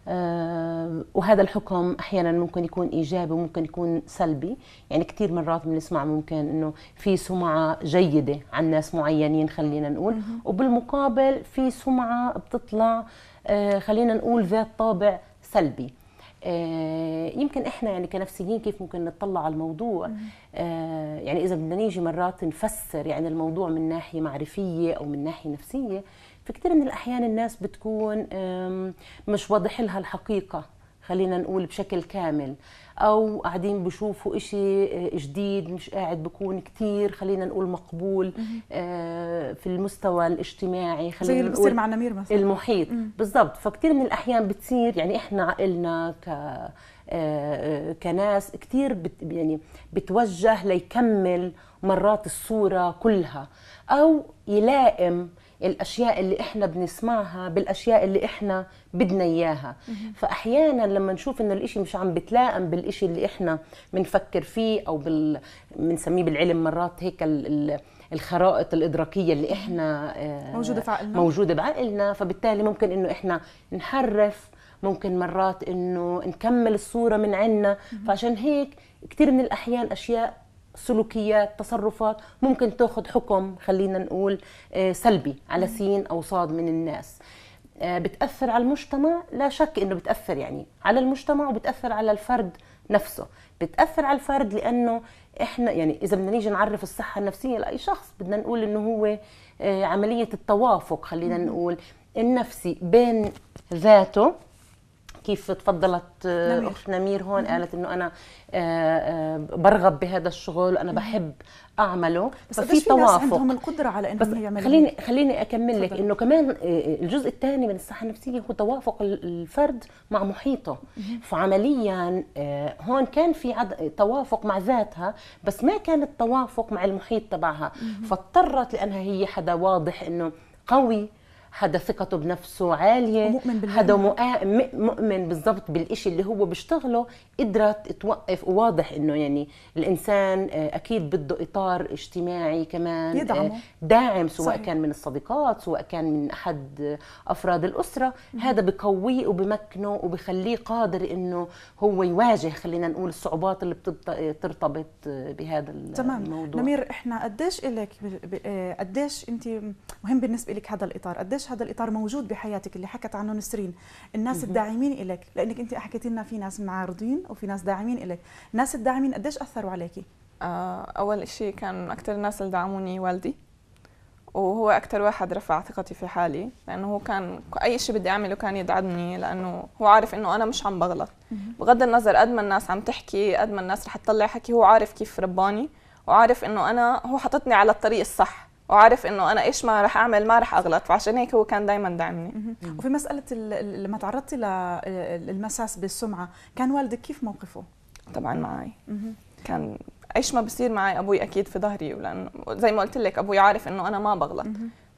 آه، وهذا الحكم احيانا ممكن يكون ايجابي وممكن يكون سلبي يعني كثير مرات بنسمع ممكن انه في سمعه جيده عن ناس معينين خلينا نقول وبالمقابل في سمعه بتطلع آه، خلينا نقول ذات طابع سلبي آه، يمكن احنا يعني كنفسيين كيف ممكن نطلع على الموضوع يعني اذا بدنا نيجي مرات نفسر يعني الموضوع من ناحيه معرفيه او من ناحيه نفسيه في كثير من الاحيان الناس بتكون مش واضح لها الحقيقه خلينا نقول بشكل كامل او قاعدين بشوفوا إشي آه، جديد مش قاعد بكون كثير خلينا نقول مقبول آه، في المستوى الاجتماعي خلينا زي اللي بصير مع نمير مثلا المحيط بالضبط فكثير من الاحيان بتصير يعني احنا عقلنا ك آه، كناس كثير بت يعني بتوجه ليكمل مرات الصوره كلها او يلائم الاشياء اللي احنا بنسمعها بالاشياء اللي احنا بدنا اياها فاحيانا لما نشوف انه الاشي مش عم بتلائم بالاشي اللي احنا بنفكر فيه او بال بنسميه بالعلم مرات هيك ال... الخرائط الادراكيه اللي احنا آه، موجوده في عقلنا موجوده بعقلنا فبالتالي ممكن انه احنا نحرف ممكن مرات انه نكمل الصوره من عنا فعشان هيك كثير من الاحيان اشياء سلوكيات تصرفات ممكن تاخذ حكم خلينا نقول آه، سلبي على سين او صاد من الناس آه، بتاثر على المجتمع لا شك انه بتاثر يعني على المجتمع وبتاثر على الفرد نفسه بتاثر على الفرد لانه احنا يعني اذا بدنا نيجي نعرف الصحه النفسيه لاي شخص بدنا نقول انه هو آه، عمليه التوافق خلينا نقول النفسي بين ذاته كيف تفضلت آه، نمير. اخت نمير هون مم. قالت انه انا آه، آه، برغب بهذا الشغل انا بحب اعمله بس ففي توافق ناس عندهم القدره على انهم يعملوا خليني خليني اكمل لك انه كمان الجزء الثاني من الصحه النفسيه هو توافق الفرد مع محيطه مم. فعمليا هون كان في عد... توافق مع ذاتها بس ما كان التوافق مع المحيط تبعها مم. فاضطرت لانها هي حدا واضح انه قوي حدا ثقته بنفسه عاليه مؤمن حدا مؤمن بالضبط بالإشي اللي هو بيشتغله قدرت توقف وواضح انه يعني الانسان آه، اكيد بده اطار اجتماعي كمان آه، يدعمه. داعم سواء صحيح. كان من الصديقات سواء كان من احد افراد الاسره م. هذا بقويه وبمكنه وبخليه قادر انه هو يواجه خلينا نقول الصعوبات اللي بترتبط آه، بهذا تمام. الموضوع تمام نمير احنا قديش الك قديش انت مهم بالنسبه لك هذا الاطار قديش قديش هذا الاطار موجود بحياتك اللي حكت عنه نسرين الناس الداعمين لك لانك انت حكيتي لنا في ناس معارضين وفي ناس داعمين لك الناس الداعمين قديش اثروا عليكي آه، اول شيء كان اكثر الناس اللي دعموني والدي وهو اكثر واحد رفع ثقتي في حالي لانه هو كان اي شيء بدي اعمله كان يدعمني لانه هو عارف انه انا مش عم بغلط بغض النظر قد ما الناس عم تحكي قد ما الناس رح تطلع حكي هو عارف كيف رباني وعارف انه انا هو حطتني على الطريق الصح وعارف انه انا ايش ما رح اعمل ما رح اغلط فعشان هيك هو كان دائما دعمني وفي مساله لما تعرضتي للمساس بالسمعه كان والدك كيف موقفه طبعا معي كان ايش ما بصير معي ابوي اكيد في ظهري ولانه زي ما قلت لك ابوي عارف انه انا ما بغلط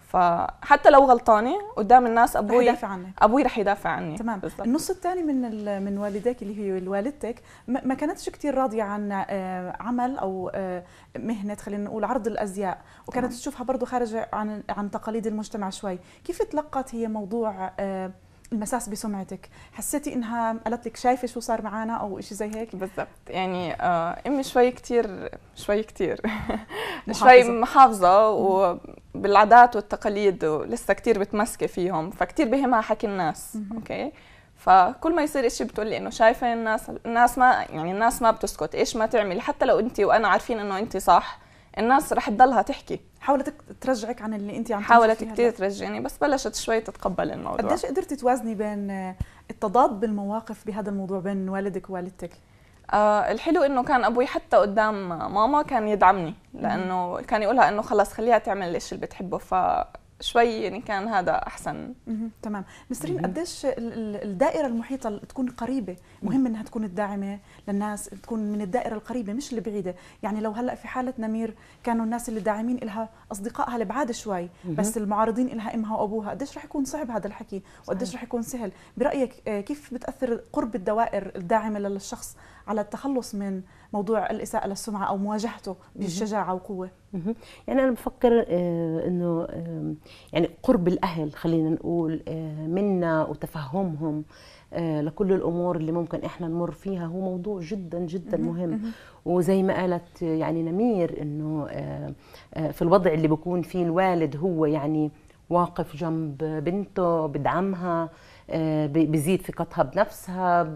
فحتى لو غلطانه قدام الناس ابوي رح عنك. ابوي رح يدافع عني تمام بالضبط. النص الثاني من من والديك اللي هي والدتك ما كانتش كثير راضيه عن آه، عمل او آه، مهنه خلينا نقول عرض الازياء وكانت تمام. تشوفها برضه خارج عن عن تقاليد المجتمع شوي كيف تلقت هي موضوع آه، المساس بسمعتك حسيتي انها قالت لك شايفه شو صار معنا او شيء زي هيك بالضبط يعني آه، امي شوي كثير شوي كثير <laughs> شوي محافظه وبالعادات والتقاليد ولسه كثير متمسكه فيهم فكثير بهمها حكي الناس اوكي فكل ما يصير شيء لي انه شايفه الناس الناس ما يعني الناس ما بتسكت ايش ما تعملي حتى لو انت وانا عارفين انه انت صح الناس رح تضلها تحكي حاولت ترجعك عن اللي انت عم حاولت كثير ترجعني بس بلشت شوي تتقبل الموضوع قديش قدرتي توازني بين آه، التضاد بالمواقف بهذا الموضوع بين والدك ووالدتك آه الحلو انه كان ابوي حتى قدام ماما كان يدعمني لانه كان يقولها انه خلص خليها تعمل الشيء اللي بتحبه ف شوي يعني كان هذا احسن تمام نسرين قديش الدائره المحيطه تكون قريبه مهم انها تكون الداعمه للناس تكون من الدائره القريبه مش البعيده يعني لو هلا في حاله نمير كانوا الناس اللي داعمين لها اصدقائها البعاد شوي بس المعارضين لها امها وابوها قديش رح يكون صعب هذا الحكي وقديش رح يكون سهل برايك آه، كيف بتاثر قرب الدوائر الداعمه للشخص على التخلص من موضوع الاساءه للسمعه او مواجهته بالشجاعه وقوه يعني انا بفكر آه، انه آه، يعني قرب الاهل خلينا نقول آه، منا وتفهمهم لكل الامور اللي ممكن احنا نمر فيها هو موضوع جدا جدا مهم وزي ما قالت يعني نمير انه في الوضع اللي بكون فيه الوالد هو يعني واقف جنب بنته بدعمها بزيد ثقتها بنفسها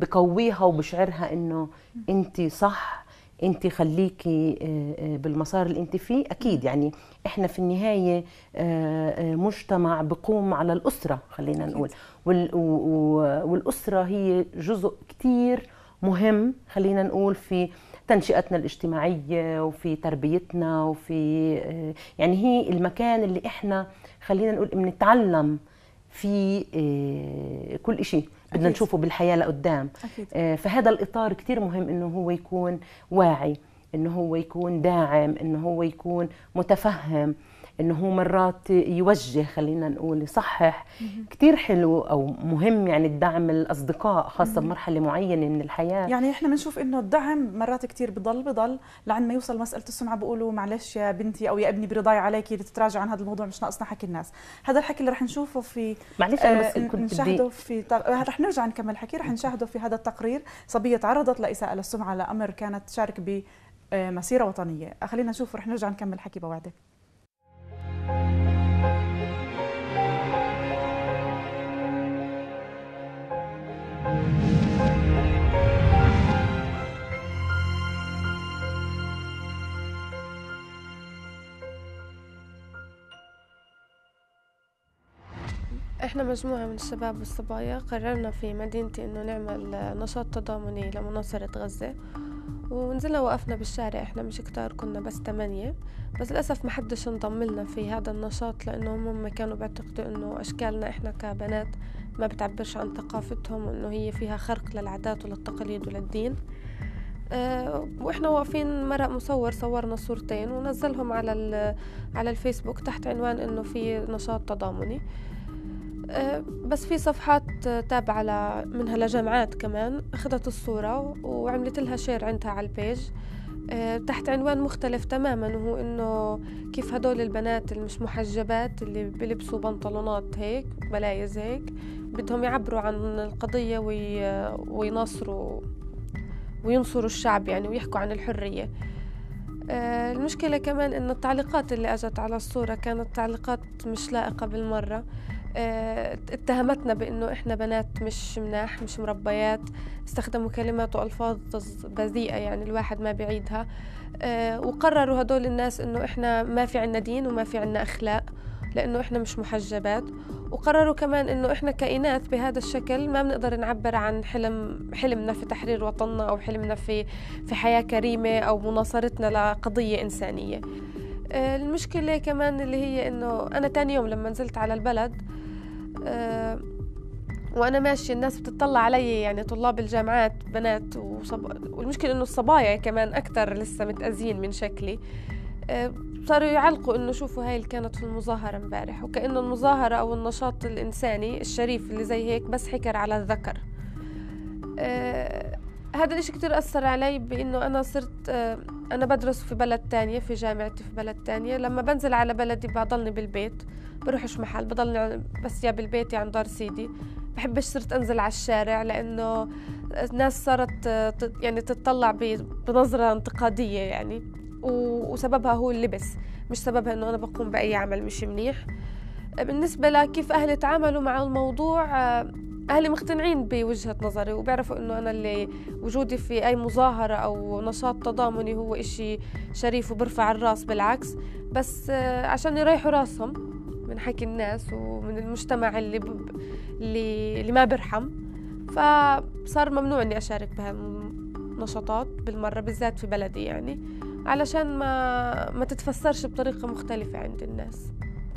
بقويها وبشعرها انه انت صح انت خليكي آه، آه، بالمسار اللي انت فيه اكيد يعني احنا في النهايه آه، مجتمع بقوم على الاسره خلينا نقول والاسره هي جزء كتير مهم خلينا نقول في تنشئتنا الاجتماعيه وفي تربيتنا وفي يعني هي المكان اللي احنا خلينا نقول بنتعلم في كل شيء بدنا نشوفه بالحياه لقدام أكيد. آه، فهذا الاطار كثير مهم انه هو يكون واعي انه هو يكون داعم انه هو يكون متفهم انه هو مرات يوجه خلينا نقول يصحح كثير حلو او مهم يعني الدعم الاصدقاء خاصه بمرحله معينه من الحياه يعني احنا بنشوف انه الدعم مرات كثير بضل بضل لعند ما يوصل مساله السمعه بقولوا معلش يا بنتي او يا ابني برضاي عليكي تتراجع عن هذا الموضوع مش ناقصنا حكي الناس هذا الحكي اللي رح نشوفه في معلش انا بس آه، كنت نشاهده في آه، رح نرجع نكمل الحكي رح نشاهده في هذا التقرير صبيه تعرضت لاساءه للسمعه لامر كانت تشارك ب مسيره وطنيه خلينا نشوف رح نرجع نكمل الحكي بوعدك احنا مجموعة من الشباب والصبايا قررنا في مدينتي انه نعمل نشاط تضامني لمناصرة غزة ونزلنا وقفنا بالشارع احنا مش كتار كنا بس تمانية بس للأسف ما حدش انضم لنا في هذا النشاط لأنه هم كانوا بيعتقدوا انه أشكالنا احنا كبنات ما بتعبرش عن ثقافتهم وانه هي فيها خرق للعادات وللتقاليد وللدين أه واحنا واقفين مرق مصور صورنا صورتين ونزلهم على على الفيسبوك تحت عنوان انه في نشاط تضامني آه، بس في صفحات تابعة منها لجامعات كمان أخذت الصورة وعملت لها شير عندها على البيج آه، تحت عنوان مختلف تماما وهو انه كيف هدول البنات المش محجبات اللي بلبسوا بنطلونات هيك بلايز هيك بدهم يعبروا عن القضية وي... ويناصروا وينصروا الشعب يعني ويحكوا عن الحرية آه، المشكلة كمان انه التعليقات اللي اجت على الصورة كانت تعليقات مش لائقة بالمرة آه، اتهمتنا بانه احنا بنات مش مناح مش مربيات استخدموا كلمات والفاظ بذيئه يعني الواحد ما بيعيدها آه، وقرروا هدول الناس انه احنا ما في عنا دين وما في عنا اخلاق لانه احنا مش محجبات وقرروا كمان انه احنا كائنات بهذا الشكل ما بنقدر نعبر عن حلم حلمنا في تحرير وطننا او حلمنا في في حياه كريمه او مناصرتنا لقضيه انسانيه آه، المشكلة كمان اللي هي إنه أنا تاني يوم لما نزلت على البلد آه، وأنا ماشية الناس بتطلع علي يعني طلاب الجامعات بنات وصب... والمشكلة إنه الصبايا كمان أكتر لسه متأذين من شكلي آه، صاروا يعلقوا إنه شوفوا هاي اللي كانت في المظاهرة امبارح وكأنه المظاهرة أو النشاط الإنساني الشريف اللي زي هيك بس حكر على الذكر هذا الإشي كتير أثر علي بإنه أنا صرت آه، أنا بدرس في بلد تانية في جامعتي في بلد تانية لما بنزل على بلدي بضلني بالبيت بروحش محل بضلني بس يا بالبيت يا عند دار سيدي بحبش صرت أنزل على الشارع لأنه الناس صارت آه، يعني تتطلع بنظرة انتقادية يعني وسببها هو اللبس مش سببها أنه أنا بقوم بأي عمل مش منيح بالنسبة لكيف أهلي تعاملوا مع الموضوع آه، أهلي مقتنعين بوجهة نظري وبيعرفوا إنه أنا اللي وجودي في أي مظاهرة أو نشاط تضامني هو إشي شريف وبرفع الراس بالعكس بس آه، عشان يريحوا راسهم من حكي الناس ومن المجتمع اللي ب... اللي... اللي ما برحم فصار ممنوع إني أشارك بهالنشاطات بالمرة بالذات في بلدي يعني علشان ما ما تتفسرش بطريقة مختلفة عند الناس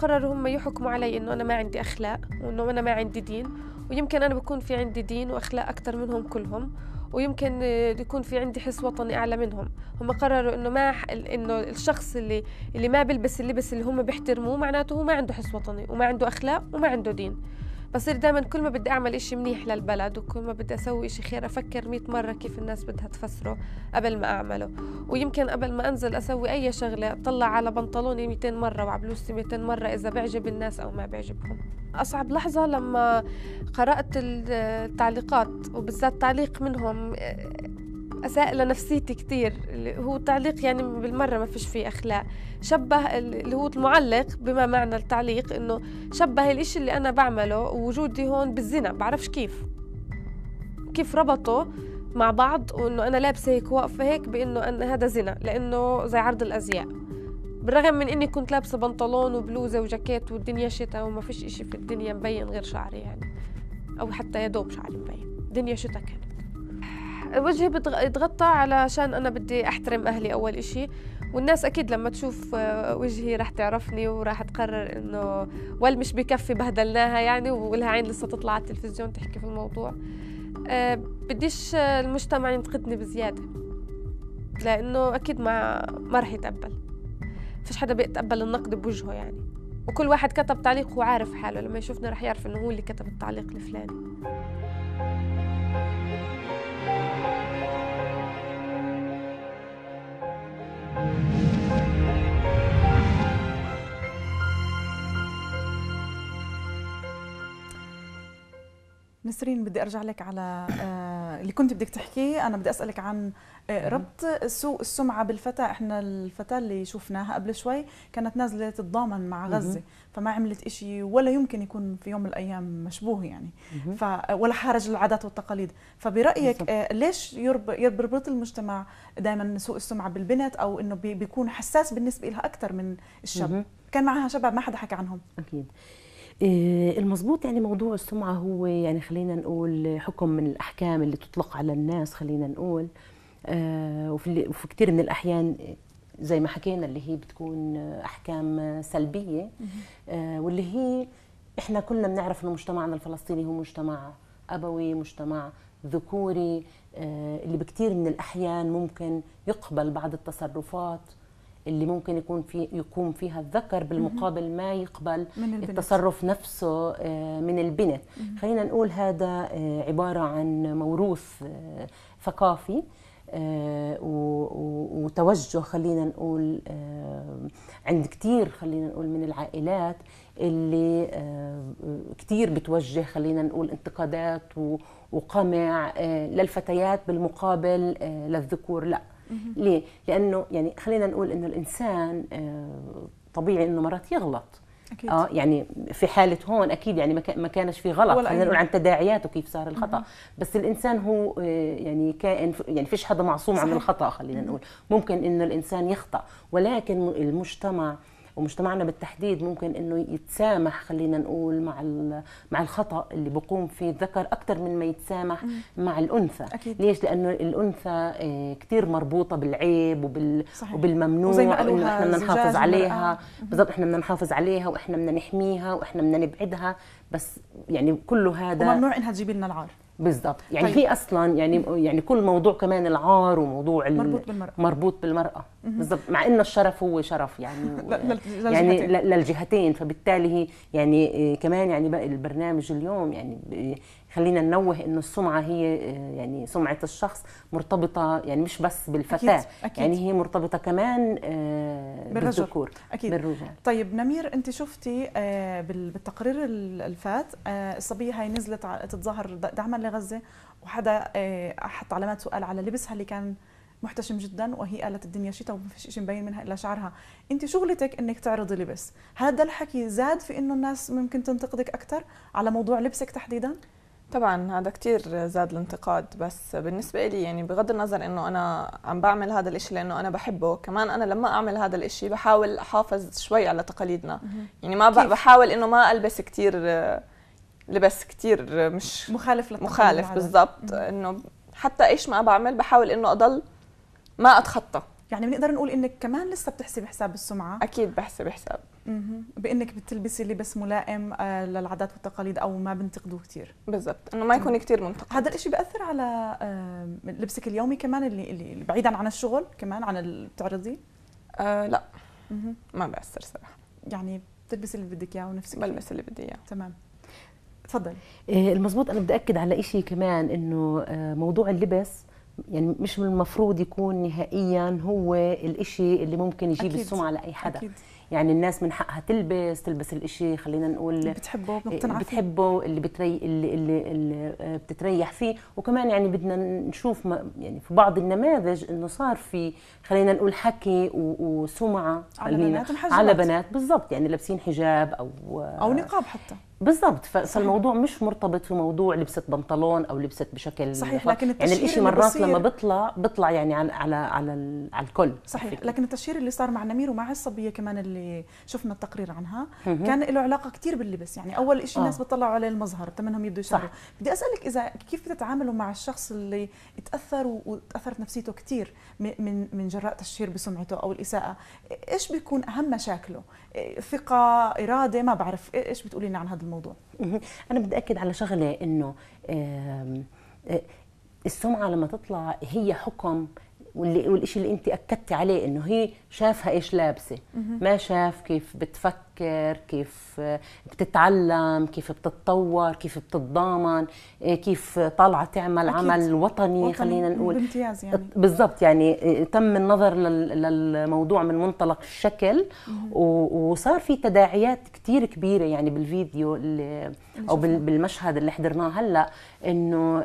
قرروا هم يحكموا علي إنه أنا ما عندي أخلاق وإنه أنا ما عندي دين ويمكن أنا بكون في عندي دين وأخلاق أكثر منهم كلهم ويمكن آه، يكون في عندي حس وطني اعلى منهم هم قرروا انه ما انه الشخص اللي اللي ما بيلبس اللبس اللي هم بيحترموه معناته هو ما عنده حس وطني وما عنده اخلاق وما عنده دين بصير دائما كل ما بدي اعمل إشي منيح للبلد وكل ما بدي اسوي إشي خير افكر مئة مرة كيف الناس بدها تفسره قبل ما اعمله ويمكن قبل ما انزل اسوي اي شغلة اطلع على بنطلوني 200 مرة بلوزتي 200 مرة اذا بعجب الناس او ما بعجبهم اصعب لحظة لما قرأت التعليقات وبالذات تعليق منهم أساء لنفسيتي كثير هو تعليق يعني بالمرة ما فيش فيه أخلاق شبه اللي هو المعلق بما معنى التعليق إنه شبه الإشي اللي أنا بعمله ووجودي هون بالزنا بعرفش كيف كيف ربطه مع بعض وإنه أنا لابسة هيك واقفة هيك بإنه أنا هذا زنا لإنه زي عرض الأزياء بالرغم من إني كنت لابسة بنطلون وبلوزة وجاكيت والدنيا شتاء وما فيش إشي في الدنيا مبين غير شعري يعني أو حتى يا دوب شعري مبين الدنيا شتاء كانت وجهي بتغطى علشان أنا بدي أحترم أهلي أول إشي والناس أكيد لما تشوف آه، وجهي راح تعرفني وراح تقرر إنه ول مش بكفي بهدلناها يعني ولها عين لسه تطلع على التلفزيون تحكي في الموضوع آه، بديش آه، المجتمع ينتقدني بزيادة لأنه أكيد ما ما راح يتقبل فيش حدا بيتقبل النقد بوجهه يعني وكل واحد كتب تعليق وعارف حاله لما يشوفنا راح يعرف إنه هو اللي كتب التعليق الفلاني نسرين بدي ارجع لك على آه، اللي كنت بدك تحكيه انا بدي اسالك عن آه، ربط سوء السمعه بالفتاه احنا الفتاه اللي شفناها قبل شوي كانت نازله تتضامن مع غزه فما عملت شيء ولا يمكن يكون في يوم من الايام مشبوه يعني ف ولا حرج العادات والتقاليد فبرايك آه، ليش يربط المجتمع دائما سوء السمعه بالبنت او انه بيكون حساس بالنسبه لها اكثر من الشاب كان معها شباب ما حدا حكى عنهم اكيد آه، المضبوط يعني موضوع السمعه هو يعني خلينا نقول حكم من الاحكام اللي تطلق على الناس خلينا نقول آه، وفي كثير من الاحيان زي ما حكينا اللي هي بتكون احكام سلبيه آه، واللي هي احنا كلنا بنعرف انه مجتمعنا الفلسطيني هو مجتمع ابوي مجتمع ذكوري اللي بكثير من الاحيان ممكن يقبل بعض التصرفات اللي ممكن يكون في يقوم فيها الذكر بالمقابل ما يقبل من البنت. التصرف نفسه آه، من البنت خلينا نقول هذا آه، عباره عن موروث آه، ثقافي وتوجه خلينا نقول عند كثير خلينا نقول من العائلات اللي كثير بتوجه خلينا نقول انتقادات وقمع للفتيات بالمقابل للذكور لا ليه؟ لانه يعني خلينا نقول انه الانسان آه، طبيعي انه مرات يغلط أكيد. اه يعني في حاله هون اكيد يعني ما كانش في غلط خلينا نقول عن تداعياته كيف صار الخطا مم. بس الانسان هو آه، يعني كائن يعني فيش حدا معصوم صحيح. عن الخطا خلينا نقول ممكن انه الانسان يخطا ولكن المجتمع ومجتمعنا بالتحديد ممكن انه يتسامح خلينا نقول مع مع الخطا اللي بقوم فيه الذكر اكثر من ما يتسامح مع الانثى أكيد. ليش لانه الانثى آه، كثير مربوطه بالعيب وبال صحيح. وبالممنوع وزي ما انه احنا بدنا نحافظ عليها بالضبط احنا بدنا نحافظ عليها واحنا بدنا نحميها واحنا بدنا نبعدها بس يعني كله هذا ممنوع انها تجيب لنا العار بالضبط يعني طيب. في اصلا يعني يعني كل موضوع كمان العار وموضوع مربوط بالمراه مربوط بالمراه بالضبط مع ان الشرف هو شرف يعني <laughs> يعني للجهتين فبالتالي هي يعني إيه، كمان يعني البرنامج اليوم يعني إيه، خلينا ننوه ان السمعه هي يعني سمعه الشخص مرتبطه يعني مش بس بالفتاه أكيد. أكيد. يعني هي مرتبطه كمان آه، بالذكور أكيد. بالرجال طيب نمير انت شفتي آه، بالتقرير الفات آه، الصبيه هاي نزلت تتظاهر دعما لغزه وحدا حط علامات سؤال على لبسها اللي كان محتشم جدا وهي قالت الدنيا شتاء وما فيش شيء مبين منها الا شعرها انت شغلتك انك تعرضي لبس هذا الحكي زاد في انه الناس ممكن تنتقدك اكثر على موضوع لبسك تحديدا طبعا هذا كتير زاد الانتقاد بس بالنسبة لي يعني بغض النظر انه انا عم بعمل هذا الاشي لانه انا بحبه كمان انا لما اعمل هذا الاشي بحاول احافظ شوي على تقاليدنا يعني ما كيف. بحاول انه ما البس كتير لبس كتير مش مخالف للتقاليد مخالف بالضبط انه حتى ايش ما بعمل بحاول انه اضل ما اتخطى يعني بنقدر نقول انك كمان لسه بتحسب حساب السمعه اكيد بحسب حساب بانك بتلبسي لبس ملائم آه، للعادات والتقاليد او ما بنتقدوه كثير بالضبط انه ما يكون كثير منتقد هذا الشيء بياثر على آه، لبسك اليومي كمان اللي, اللي بعيدا عن الشغل كمان عن اللي بتعرضي آه لا ما بأثر صراحه يعني بتلبسي اللي بدك اياه ونفسك بلبس اللي بدي اياه تمام تفضل آه، المزبوط انا بدي اكد على شيء كمان انه موضوع اللبس يعني مش من المفروض يكون نهائيا هو الإشي اللي ممكن يجيب أكيد. السمعه لاي حدا أكيد. يعني الناس من حقها تلبس تلبس الإشي خلينا نقول اللي بتحبه آه، بتحبه اللي بتري اللي, اللي, اللي آه، بتتريح فيه وكمان يعني بدنا نشوف ما يعني في بعض النماذج انه صار في خلينا نقول حكي وسمعه على بنات على بنات بالضبط يعني لابسين حجاب او آه، او نقاب حتى بالضبط فالموضوع مش مرتبط في موضوع لبسة بنطلون او لبسة بشكل صحيح لكن يعني التشهير يعني الشيء مرات لما بطلع بطلع يعني على على على, على الكل صحيح لكن التشهير اللي صار مع نمير ومع الصبيه كمان اللي شفنا التقرير عنها كان له علاقه كثير باللبس يعني اول شيء آه. الناس بتطلعوا على المظهر تمنهم يبدوا يشعروا بدي اسالك اذا كيف بتتعاملوا مع الشخص اللي تاثر وتاثرت نفسيته كثير من من جراء تشهير بسمعته او الاساءه ايش بيكون اهم مشاكله إيه، ثقه اراده ما بعرف إيه، ايش بتقولي لنا عن هذا الموضوع الموضوع انا بدي اكد على شغله انه السمعه لما تطلع هي حكم واللي والشيء اللي انت اكدتي عليه انه هي شافها ايش لابسه ما شاف كيف بتفكر كيف بتتعلم كيف بتتطور كيف بتتضامن إيه، كيف طالعه تعمل أكيد. عمل وطني, وطني خلينا نقول بامتياز يعني بالضبط يعني إيه، تم النظر للموضوع من منطلق الشكل وصار في تداعيات كثير كبيره يعني بالفيديو اللي او بالمشهد اللي حضرناه هلا انه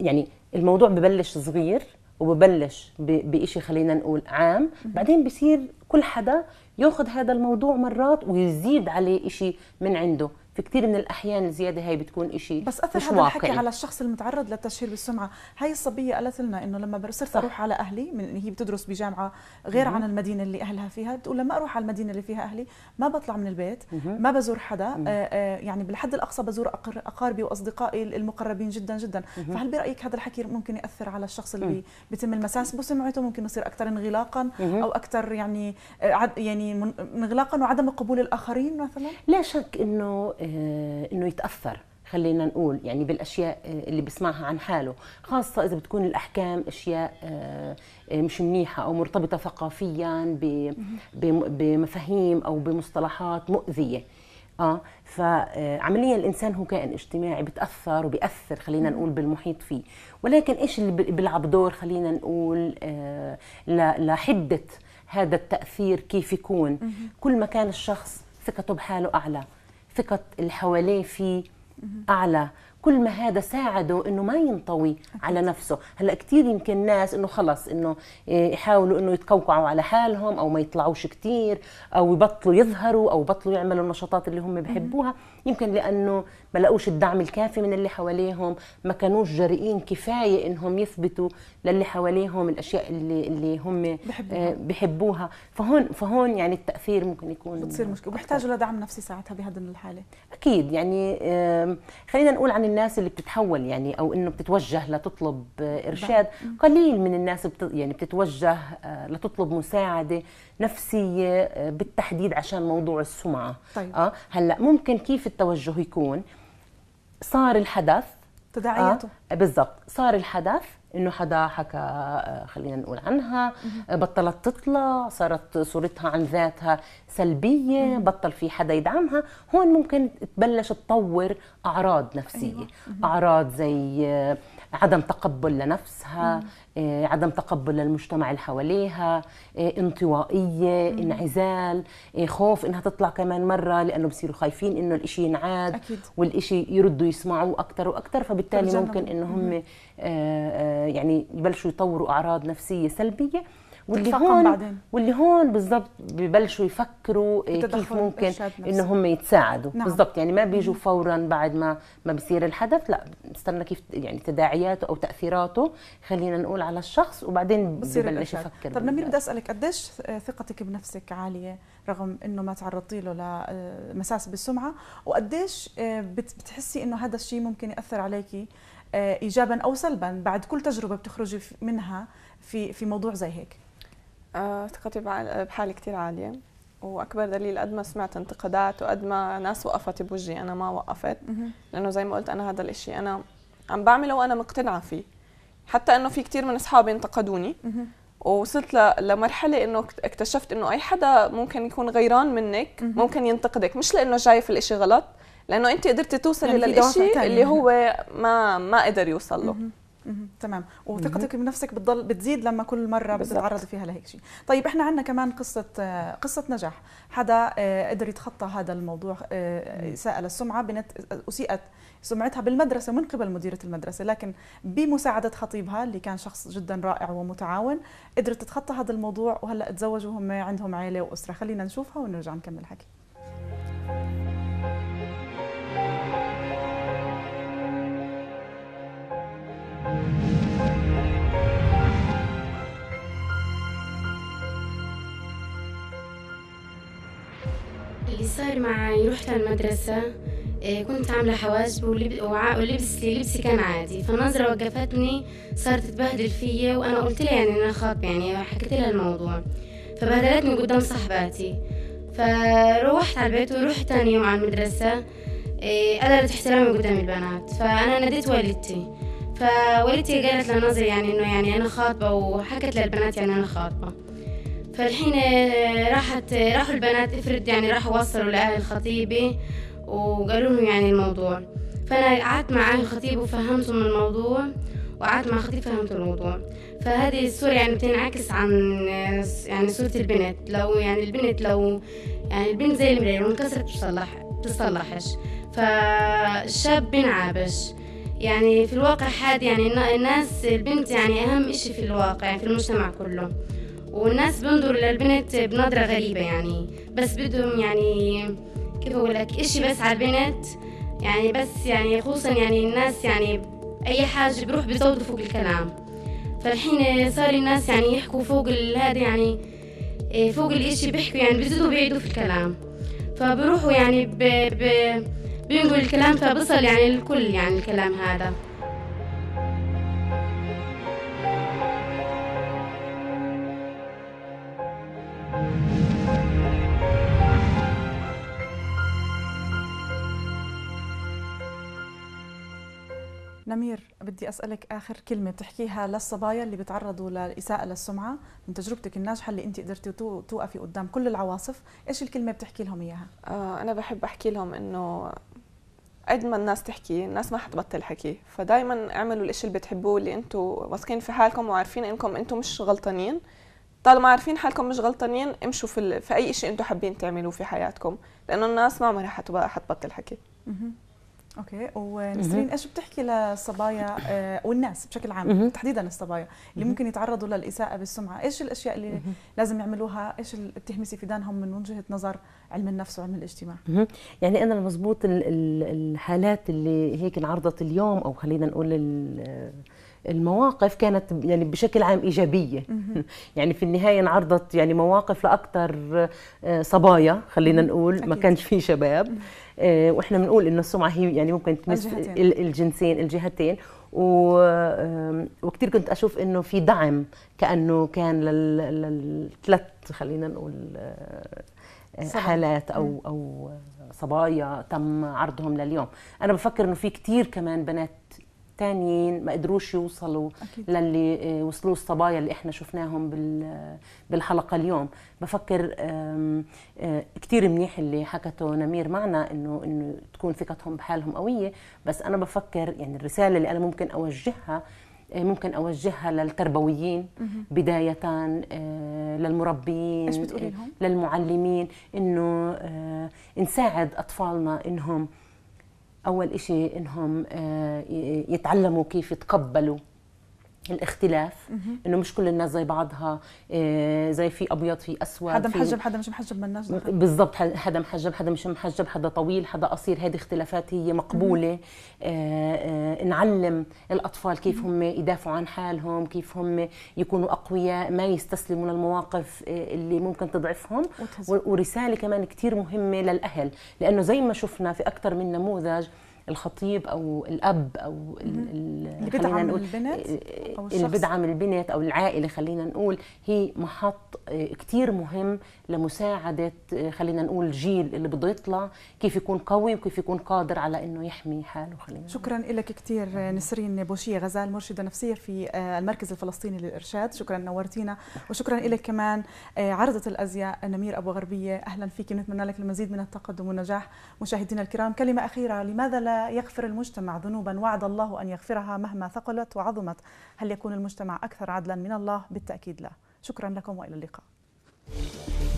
يعني الموضوع ببلش صغير وببلش بشيء خلينا نقول عام بعدين بصير كل حدا ياخذ هذا الموضوع مرات ويزيد عليه شيء من عنده في كثير من الاحيان الزياده هي بتكون شيء بس اثر مش هذا الحكي على الشخص المتعرض للتشهير بالسمعه هاي الصبيه قالت لنا انه لما صرت اروح على اهلي من هي بتدرس بجامعه غير مم. عن المدينه اللي اهلها فيها بتقول لما اروح على المدينه اللي فيها اهلي ما بطلع من البيت مم. ما بزور حدا آآ آآ آه، آه، يعني بالحد الاقصى بزور اقاربي واصدقائي المقربين جدا جدا مم. فهل برايك هذا الحكي ممكن ياثر على الشخص اللي مم. بيتم المساس بسمعته ممكن يصير اكثر انغلاقا مم. او اكثر يعني آه، يعني انغلاقا وعدم قبول الاخرين مثلا لا شك انه آه، انه يتاثر خلينا نقول يعني بالاشياء آه، اللي بيسمعها عن حاله خاصه اذا بتكون الاحكام اشياء آه، مش منيحه او مرتبطه ثقافيا بمفاهيم او بمصطلحات مؤذيه اه فعمليا الانسان هو كائن اجتماعي بتاثر وبياثر خلينا نقول بالمحيط فيه ولكن ايش اللي بيلعب دور خلينا نقول لحده هذا التاثير كيف يكون كل ما كان الشخص ثقته بحاله اعلى ثقه اللي حواليه فيه اعلى كل ما هذا ساعده انه ما ينطوي على نفسه هلا كثير يمكن ناس انه خلص انه آه، يحاولوا انه يتقوقعوا على حالهم او ما يطلعوش كثير او يبطلوا يظهروا او يبطلوا يعملوا النشاطات اللي هم بحبوها يمكن لانه ما لقوش الدعم الكافي من اللي حواليهم ما كانوش جريئين كفايه انهم يثبتوا للي حواليهم الاشياء اللي اللي هم بحبوها, آه، فهون فهون يعني التاثير ممكن يكون بتصير مشكله وبيحتاجوا لدعم نفسي ساعتها بهذا الحاله اكيد يعني خلينا نقول عن الناس اللي بتتحول يعني او انه بتتوجه لتطلب آه، ارشاد قليل من الناس بت يعني بتتوجه آه، لتطلب مساعده نفسيه بالتحديد عشان موضوع السمعه طيب. اه هلا ممكن كيف التوجه يكون صار الحدث تداعياته آه بالضبط صار الحدث انه حدا حكى آه، خلينا نقول عنها بطلت تطلع صارت صورتها عن ذاتها سلبيه بطل في حدا يدعمها هون ممكن تبلش تطور اعراض نفسيه أيوة. اعراض زي آه، عدم تقبل لنفسها آه، عدم تقبل للمجتمع اللي حواليها آه، انطوائية انعزال آه، خوف انها تطلع كمان مرة لانه بصيروا خايفين انه الاشي ينعاد أكيد. والاشي يردوا يسمعوه اكثر واكثر فبالتالي ممكن انه هم يعني يبلشوا يطوروا اعراض نفسية سلبية واللي هون بعدين. واللي هون بالضبط ببلشوا يفكروا إيه كيف ممكن انه هم يتساعدوا نعم. بالضبط يعني ما بيجوا فورا بعد ما ما بصير الحدث لا استنى كيف يعني تداعياته او تاثيراته خلينا نقول على الشخص وبعدين ببلش يفكر طب نمير بدي اسالك قديش ثقتك بنفسك عاليه رغم انه ما تعرضتي له لمساس آه، بالسمعه وقديش آه، بتحسي انه هذا الشيء ممكن ياثر عليكي آه، ايجابا او سلبا بعد كل تجربه بتخرجي منها في في موضوع زي هيك آه، ثقتي بحالي كثير عالية واكبر دليل قد ما سمعت انتقادات وقد ما ناس وقفت بوجهي انا ما وقفت لانه زي ما قلت انا هذا الاشي انا عم بعمله وانا مقتنعه فيه حتى انه في كثير من اصحابي انتقدوني ووصلت لمرحله انه اكتشفت انه اي حدا ممكن يكون غيران منك ممكن ينتقدك مش لانه شايف الاشي غلط لانه انت قدرتي توصلي يعني للاشي اللي هو ما ما قدر يوصل له تمام وثقتك بنفسك بتضل بتزيد لما كل مره بتتعرضي فيها لهيك شيء طيب احنا عندنا كمان قصه قصه نجاح حدا آه، قدر يتخطى هذا الموضوع اساءه آه، للسمعه بنت اسيئت سمعتها بالمدرسه من قبل مديره المدرسه لكن بمساعده خطيبها اللي كان شخص جدا رائع ومتعاون قدرت تتخطى هذا الموضوع وهلا تزوجوا هم عندهم عائله واسره خلينا نشوفها ونرجع نكمل الحكي اللي صار معي رحت على المدرسة إيه، كنت عاملة حواجب ولبسي لبسي كان عادي فنظرة وقفتني صارت تبهدل فيا وأنا قلت لها يعني أنا خاطب يعني حكيت لها الموضوع فبهدلتني قدام صحباتي فروحت على البيت ورحت تاني يوم على المدرسة إيه، قللت احترامي قدام البنات فأنا ناديت والدتي فوالدتي قالت لنظري يعني انه يعني انا خاطبه وحكت للبنات يعني انا خاطبه فالحين آه، راحت راحوا البنات افرض يعني راحوا وصلوا لاهل خطيبي وقالوا لهم يعني الموضوع فانا قعدت مع اهل الخطيب وفهمتهم الموضوع وقعدت مع خطيب فهمت الموضوع فهذه الصورة يعني بتنعكس عن آه، يعني صورة البنت لو يعني البنت لو يعني البنت زي المراية لو انكسرت بتصلح بتصلحش فالشاب بنعابش يعني في الواقع حاد يعني الناس البنت يعني أهم إشي في الواقع يعني في المجتمع كله والناس بنظروا للبنت بنظرة غريبة يعني بس بدهم يعني كيف أقول لك إشي بس على البنت يعني بس يعني خصوصا يعني الناس يعني أي حاجة بروح بزودوا فوق الكلام فالحين صار الناس يعني يحكوا فوق هذا يعني إيه، فوق الإشي بيحكوا يعني بيزيدوا بيعيدوا في الكلام فبروحوا يعني ب... ب... بيقول الكلام فبصل يعني الكل يعني الكلام هذا نمير بدي اسالك اخر كلمه بتحكيها للصبايا اللي بتعرضوا للاساءه للسمعه من تجربتك الناجحه اللي انت قدرتي توقفي قدام كل العواصف ايش الكلمه بتحكي لهم اياها آه انا بحب احكي لهم انه قد ما الناس تحكي الناس ما حتبطل حكي فدائما اعملوا الاشي اللي بتحبوه اللي انتم واثقين في حالكم وعارفين انكم انتم مش غلطانين طالما عارفين حالكم مش غلطانين امشوا في, ال... في اي شيء انتم حابين تعملوه في حياتكم لانه الناس ما عمرها حتبطل حكي اوكي ونسرين ايش بتحكي للصبايا آه، والناس بشكل عام تحديدا الصبايا اللي ممكن يتعرضوا للاساءه بالسمعه، ايش الاشياء اللي لازم يعملوها؟ ايش اللي بتهمسي في دانهم من وجهه نظر علم النفس وعلم الاجتماع؟ يعني انا مضبوط الحالات اللي هيك انعرضت اليوم او خلينا نقول المواقف كانت يعني بشكل عام ايجابيه <laughs> يعني في النهايه انعرضت يعني مواقف لاكثر آه، صبايا خلينا نقول أكيد. ما كانش في شباب آه، واحنا بنقول انه السمعه هي يعني ممكن تمس الجهتين. الجنسين الجهتين و... وكثير كنت اشوف انه في دعم كانه كان للثلاث خلينا نقول آه، آه، حالات او او صبايا تم عرضهم لليوم انا بفكر انه في كثير كمان بنات تانيين ما قدروش يوصلوا أكيد. للي آه، وصلوا الصبايا اللي احنا شفناهم بالحلقه اليوم بفكر آه، كثير منيح اللي حكته نمير معنا انه انه تكون ثقتهم بحالهم قويه بس انا بفكر يعني الرساله اللي انا ممكن اوجهها آه، ممكن اوجهها للتربويين بدايه للمربيين ايش بتقولي لهم؟ للمعلمين انه نساعد اطفالنا انهم اول شيء انهم آه، يتعلموا كيف يتقبلوا الاختلاف انه مش كل الناس زي بعضها آه، زي في ابيض في اسود حدا محجب حدا مش محجب مالناش بالضبط حدا محجب حدا مش محجب حدا طويل حدا قصير هذه اختلافات هي مقبوله آآ آآ آه، آه، نعلم الاطفال كيف هم يدافعوا عن حالهم كيف هم يكونوا اقوياء ما يستسلموا للمواقف اللي ممكن تضعفهم وتزم. ورساله كمان كثير مهمه للاهل لانه زي ما شفنا في اكثر من نموذج الخطيب او الاب او خلينا نقول البنات آه، او آه، الشخص. البنات او العائله خلينا نقول هي محط آه، كثير مهم لمساعده خلينا نقول الجيل اللي بده يطلع كيف يكون قوي وكيف يكون قادر على انه يحمي حاله خلينا شكرا لك كثير نسرين بوشيه غزال مرشده نفسيه في المركز الفلسطيني للارشاد شكرا نورتينا وشكرا لك كمان عرضة الازياء نمير ابو غربيه اهلا فيك نتمنى لك المزيد من التقدم والنجاح مشاهدينا الكرام كلمه اخيره لماذا لا يغفر المجتمع ذنوبا وعد الله أن يغفرها مهما ثقلت وعظمت هل يكون المجتمع أكثر عدلا من الله؟ بالتأكيد لا شكرا لكم وإلى اللقاء